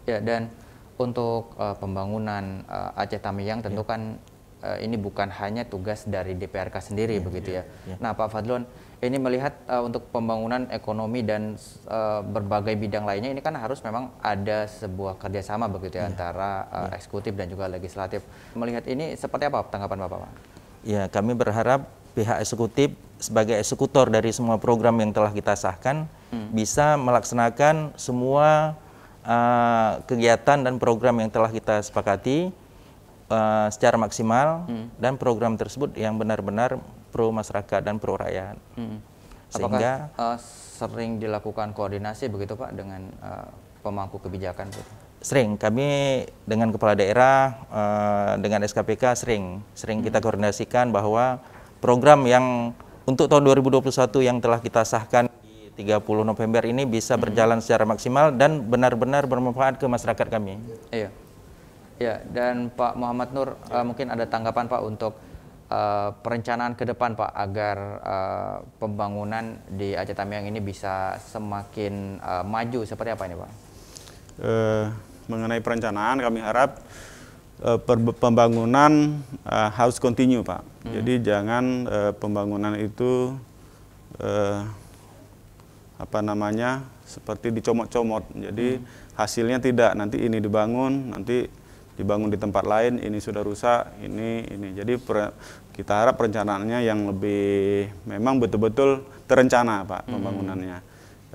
ya dan untuk uh, pembangunan uh, Aceh Tamiang tentu ya. kan uh, ini bukan hanya tugas dari DPRK sendiri iya, iya, ya, begitu ya. ya. Nah Pak Fadlon, ini melihat uh, untuk pembangunan ekonomi dan uh, berbagai bidang lainnya ini kan harus memang ada sebuah kerjasama begitu ya, ya. antara uh, ya. eksekutif dan juga legislatif. Melihat ini seperti apa tanggapan Bapak? Pak? Ya kami berharap pihak eksekutif sebagai eksekutor dari semua program yang telah kita sahkan hmm. bisa melaksanakan semua uh, kegiatan dan program yang telah kita sepakati uh, secara maksimal hmm. dan program tersebut yang benar-benar pro masyarakat dan pro rakyat. Hmm. Sehingga uh, sering dilakukan koordinasi begitu Pak dengan uh, pemangku kebijakan? Gitu? Sering, kami dengan kepala daerah, uh, dengan SKPK sering, sering hmm. kita koordinasikan bahwa program yang untuk tahun 2021 yang telah kita sahkan 30 November ini bisa hmm. berjalan secara maksimal dan benar-benar bermanfaat ke masyarakat kami. Iya. Ya, dan Pak Muhammad Nur ya. uh, mungkin ada tanggapan Pak untuk uh, perencanaan ke depan Pak agar uh, pembangunan di Aceh Tamiang ini bisa semakin uh, maju seperti apa ini Pak? Uh, mengenai perencanaan kami harap uh, pembangunan uh, harus continue Pak. Hmm. Jadi jangan uh, pembangunan itu uh, apa namanya seperti dicomot-comot. Jadi hmm. hasilnya tidak nanti ini dibangun, nanti dibangun di tempat lain, ini sudah rusak, ini ini. Jadi per, kita harap perencanaannya yang lebih memang betul-betul terencana, Pak, hmm. pembangunannya.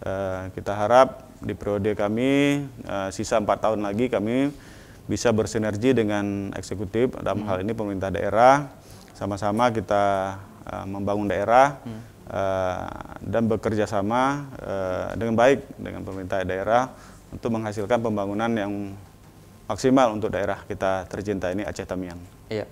Eh, kita harap di periode kami uh, sisa empat tahun lagi kami bisa bersinergi dengan eksekutif dalam hmm. hal ini pemerintah daerah sama-sama kita uh, membangun daerah. Hmm Eh, dan bekerja sama eh, dengan baik dengan pemerintah daerah untuk menghasilkan pembangunan yang maksimal untuk daerah kita tercinta ini Aceh Tamiang. Iya.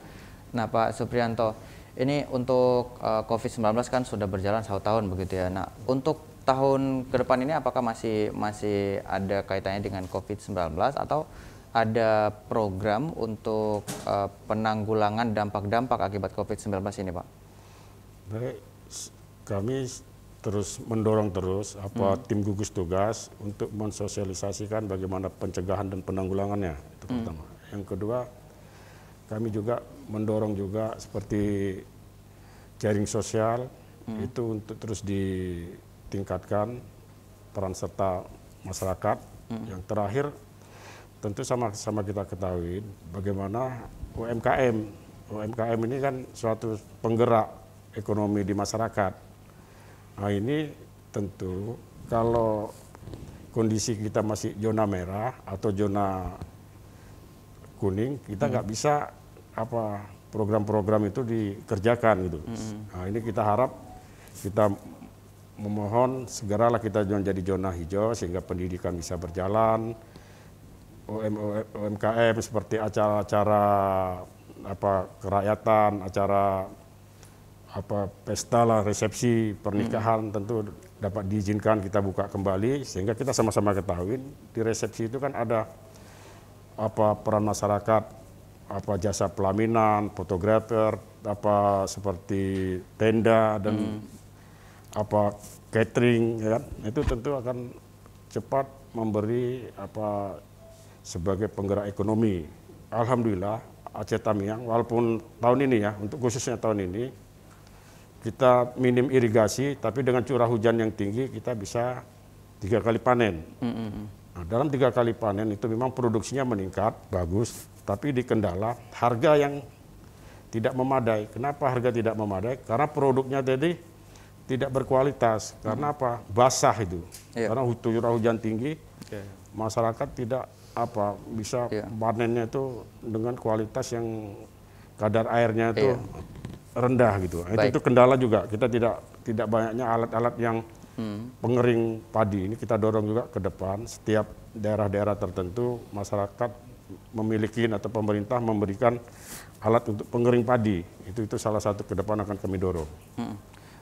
Nah Pak Suprianto, ini untuk eh, COVID-19 kan sudah berjalan satu tahun begitu ya. Nah untuk tahun ke depan ini apakah masih masih ada kaitannya dengan COVID-19 atau ada program untuk penanggulangan dampak-dampak akibat COVID-19 ini, Pak? Baik, kami terus mendorong terus apa hmm. tim gugus tugas untuk mensosialisasikan bagaimana pencegahan dan penanggulangannya itu hmm. pertama. Yang kedua, kami juga mendorong juga seperti jaring sosial hmm. itu untuk terus ditingkatkan peran serta masyarakat. Hmm. Yang terakhir, tentu sama-sama kita ketahui bagaimana UMKM. UMKM ini kan suatu penggerak ekonomi di masyarakat Nah ini tentu kalau kondisi kita masih zona merah atau zona kuning, kita hmm. nggak hmm. bisa apa program-program itu dikerjakan gitu. Hmm. Nah ini kita harap kita memohon segeralah kita jadi zona hijau sehingga pendidikan bisa berjalan. OMKM UMKM seperti acara-acara apa kerakyatan, acara apa pesta lah resepsi pernikahan hmm. tentu dapat diizinkan kita buka kembali sehingga kita sama-sama ketahui di resepsi itu kan ada apa peran masyarakat apa jasa pelaminan fotografer apa seperti tenda dan hmm. apa catering ya kan? itu tentu akan cepat memberi apa sebagai penggerak ekonomi alhamdulillah Aceh Tamiang walaupun tahun ini ya untuk khususnya tahun ini kita minim irigasi, tapi dengan curah hujan yang tinggi kita bisa tiga kali panen. Mm -hmm. Nah, dalam tiga kali panen itu memang produksinya meningkat, bagus, tapi dikendala harga yang tidak memadai. Kenapa harga tidak memadai? Karena produknya tadi tidak berkualitas. Karena mm -hmm. apa? Basah itu. Yeah. Karena curah hujan tinggi, okay. masyarakat tidak apa bisa yeah. panennya itu dengan kualitas yang kadar airnya itu yeah rendah gitu. Itu, itu kendala juga. Kita tidak tidak banyaknya alat-alat yang hmm. pengering padi ini kita dorong juga ke depan. Setiap daerah-daerah tertentu masyarakat memiliki atau pemerintah memberikan alat untuk pengering padi. Itu itu salah satu ke depan akan kami dorong. Hmm.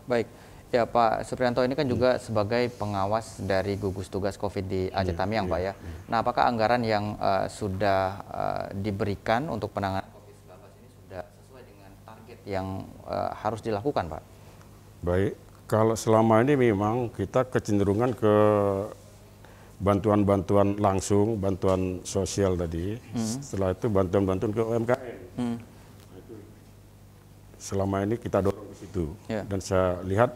Baik. Ya Pak Suprianto ini kan juga hmm. sebagai pengawas dari gugus tugas COVID di Aceh iya, Tamiang yeah, Pak ya. Yeah. Nah apakah anggaran yang uh, sudah uh, diberikan untuk penanganan yang uh, harus dilakukan, Pak? Baik, kalau selama ini memang kita kecenderungan ke bantuan-bantuan langsung, bantuan sosial tadi. Hmm. Setelah itu bantuan-bantuan ke UMKM. Hmm. Selama ini kita dorong ke situ. Yeah. Dan saya lihat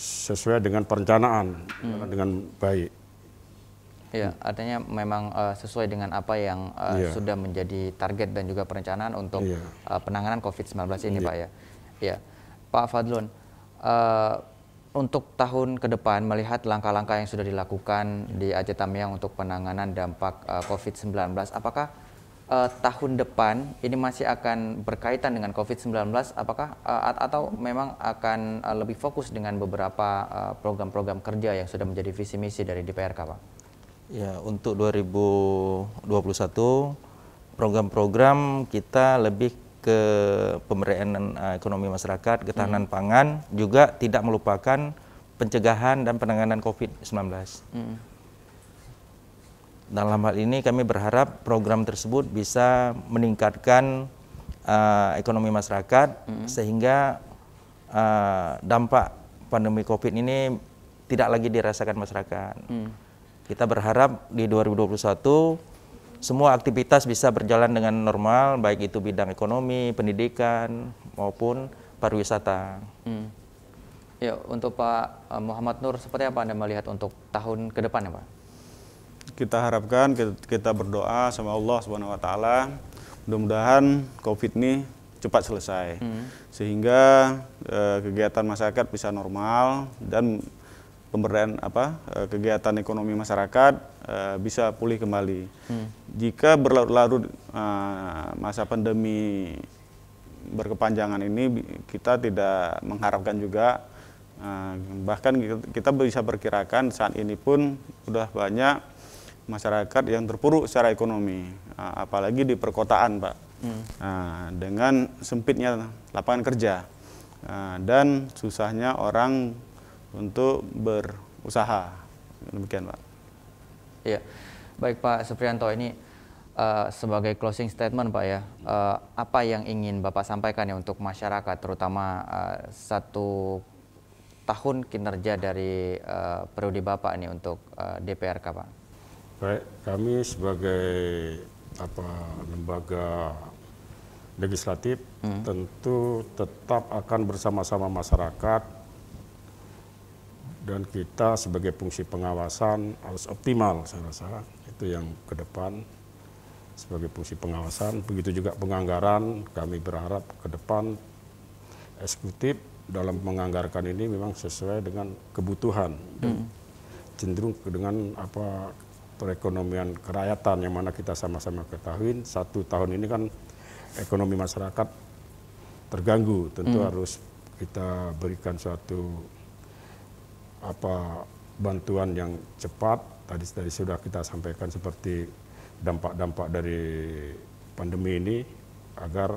sesuai dengan perencanaan hmm. dengan baik. Ya, artinya memang uh, sesuai dengan apa yang uh, eh, yeah. sudah menjadi target dan juga perencanaan untuk yeah. Iya. uh, penanganan COVID-19 ini, yeah. Pak ya. Ya, Pak Fadlun, uh, untuk tahun ke depan melihat langkah-langkah yang sudah dilakukan di Aceh Tamiang untuk penanganan dampak uh, COVID-19, apakah uh, tahun depan ini masih akan berkaitan dengan COVID-19? Apakah uh, atau memang akan uh, lebih fokus dengan beberapa program-program uh, kerja yang sudah menjadi visi misi dari DPRK, Pak? Ya, untuk 2021 program-program kita lebih ke pemberdayaan eh, ekonomi masyarakat, ketahanan hmm. pangan juga tidak melupakan pencegahan dan penanganan COVID-19. Hmm. Dalam hal ini kami berharap program tersebut bisa meningkatkan uh, ekonomi masyarakat hmm. sehingga uh, dampak pandemi COVID ini tidak lagi dirasakan masyarakat. Hmm. Kita berharap di 2021 semua aktivitas bisa berjalan dengan normal, baik itu bidang ekonomi, pendidikan, maupun pariwisata. Hmm. Ya, untuk Pak eh, Muhammad Nur, seperti apa Anda melihat untuk tahun ke depan ya Pak? Kita harapkan, kita, berdoa sama Allah Subhanahu Wa Taala, mudah-mudahan COVID ini cepat selesai, hmm. sehingga eh, kegiatan masyarakat bisa normal dan pemberdayaan apa eh, kegiatan ekonomi masyarakat eh, bisa pulih kembali. Hmm. Jika berlarut-larut eh, masa pandemi berkepanjangan ini kita tidak mengharapkan juga bahkan kita bisa perkirakan saat ini pun sudah banyak masyarakat yang terpuruk secara ekonomi apalagi di perkotaan pak hmm. dengan sempitnya lapangan kerja dan susahnya orang untuk berusaha. Demikian Pak. Iya. Baik Pak Suprianto, ini uh, sebagai closing statement Pak ya, uh, apa yang ingin Bapak sampaikan ya untuk masyarakat, terutama uh, satu tahun kinerja dari uh, periode Bapak ini untuk uh, DPRK Pak? Baik, kami sebagai apa lembaga legislatif hmm. tentu tetap akan bersama-sama masyarakat dan kita sebagai fungsi pengawasan harus optimal saya rasa itu yang ke depan sebagai fungsi pengawasan begitu juga penganggaran kami berharap ke depan eksekutif dalam menganggarkan ini memang sesuai dengan kebutuhan hmm. cenderung dengan apa perekonomian kerakyatan yang mana kita sama-sama ketahui satu tahun ini kan ekonomi masyarakat terganggu tentu hmm. harus kita berikan suatu apa bantuan yang cepat tadi tadi sudah kita sampaikan seperti dampak-dampak dari pandemi ini agar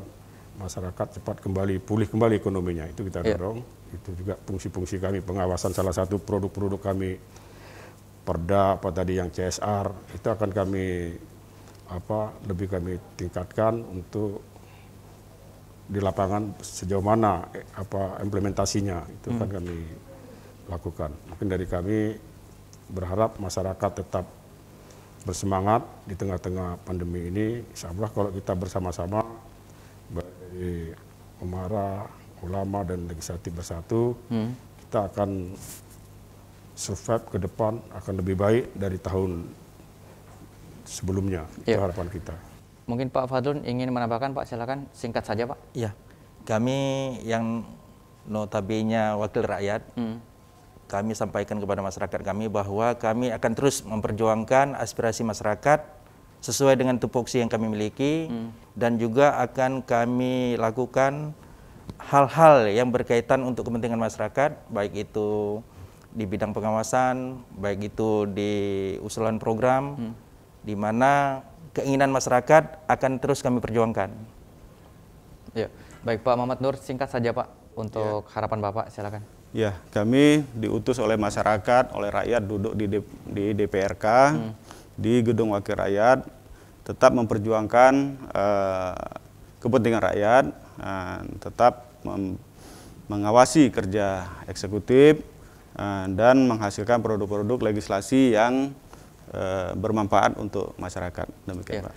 masyarakat cepat kembali pulih kembali ekonominya itu kita ya. dorong ya. itu juga fungsi-fungsi kami pengawasan salah satu produk-produk kami perda apa tadi yang CSR itu akan kami apa lebih kami tingkatkan untuk di lapangan sejauh mana eh, apa implementasinya itu hmm. kan kami lakukan. Mungkin dari kami berharap masyarakat tetap bersemangat di tengah-tengah pandemi ini. Insya Allah kalau kita bersama-sama baik dari umara, ulama dan legislatif bersatu, hmm. kita akan survive ke depan akan lebih baik dari tahun sebelumnya. Itu ya. harapan kita. Mungkin Pak Fadlun ingin menambahkan Pak, silakan singkat saja Pak. Iya, kami yang notabene wakil rakyat hmm kami sampaikan kepada masyarakat kami bahwa kami akan terus memperjuangkan aspirasi masyarakat sesuai dengan tupoksi yang kami miliki hmm. dan juga akan kami lakukan hal-hal yang berkaitan untuk kepentingan masyarakat baik itu di bidang pengawasan baik itu di usulan program hmm. di mana keinginan masyarakat akan terus kami perjuangkan. Ya, baik Pak Muhammad Nur singkat saja Pak untuk ya. harapan Bapak silakan. Ya, kami diutus oleh masyarakat, oleh rakyat duduk di, di DPRK, hmm. di Gedung Wakil Rakyat, tetap memperjuangkan uh, kepentingan rakyat, uh, tetap mengawasi kerja eksekutif, uh, dan menghasilkan produk-produk legislasi yang uh, bermanfaat untuk masyarakat. Demikian, ya. Pak.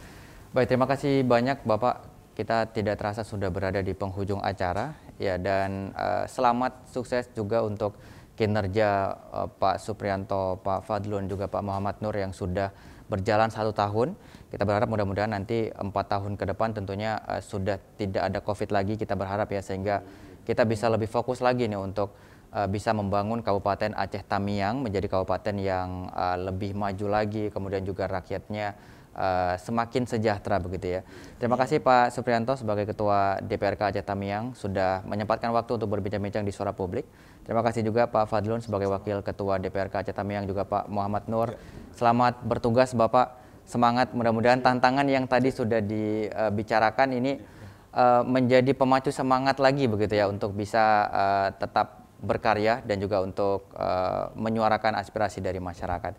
Baik, terima kasih banyak Bapak. Kita tidak terasa sudah berada di penghujung acara Ya dan uh, selamat sukses juga untuk kinerja uh, Pak Suprianto, Pak Fadlun juga Pak Muhammad Nur yang sudah berjalan satu tahun. Kita berharap mudah-mudahan nanti empat tahun ke depan tentunya uh, sudah tidak ada COVID lagi. Kita berharap ya sehingga kita bisa lebih fokus lagi nih untuk uh, bisa membangun Kabupaten Aceh Tamiang menjadi kabupaten yang uh, lebih maju lagi, kemudian juga rakyatnya Eh, semakin sejahtera begitu ya. Terima iya. kasih Pak Suprianto sebagai Ketua DPRK Aceh Tamiang sudah menyempatkan waktu untuk berbincang-bincang di suara publik. Terima kasih juga Pak Fadlun sebagai Wakil Ketua DPRK Aceh Tamiang juga Pak Muhammad Nur. Iya. Selamat bertugas Bapak. Semangat mudah-mudahan tantangan yang tadi sudah dibicarakan ini uh, menjadi pemacu semangat lagi begitu ya untuk bisa uh, tetap berkarya dan juga untuk uh, menyuarakan aspirasi dari masyarakat.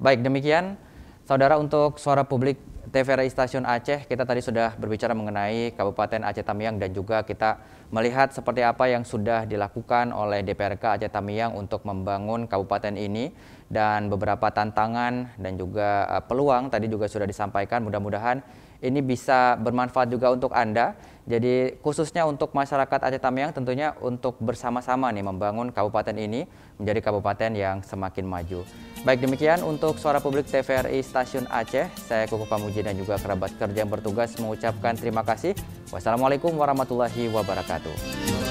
Baik demikian Saudara untuk suara publik TVRI Stasiun Aceh, kita tadi sudah berbicara mengenai Kabupaten Aceh Tamiang dan juga kita melihat seperti apa yang sudah dilakukan oleh DPRK Aceh Tamiang untuk membangun kabupaten ini dan beberapa tantangan dan juga eh, peluang tadi juga sudah disampaikan mudah-mudahan ini bisa bermanfaat juga untuk Anda. Jadi khususnya untuk masyarakat Aceh Tamiang tentunya untuk bersama-sama nih membangun kabupaten ini menjadi kabupaten yang semakin maju. Baik demikian untuk Suara Publik TVRI Stasiun Aceh, saya Kuku Pamuji dan juga kerabat kerja yang bertugas mengucapkan terima kasih. Wassalamualaikum warahmatullahi wabarakatuh.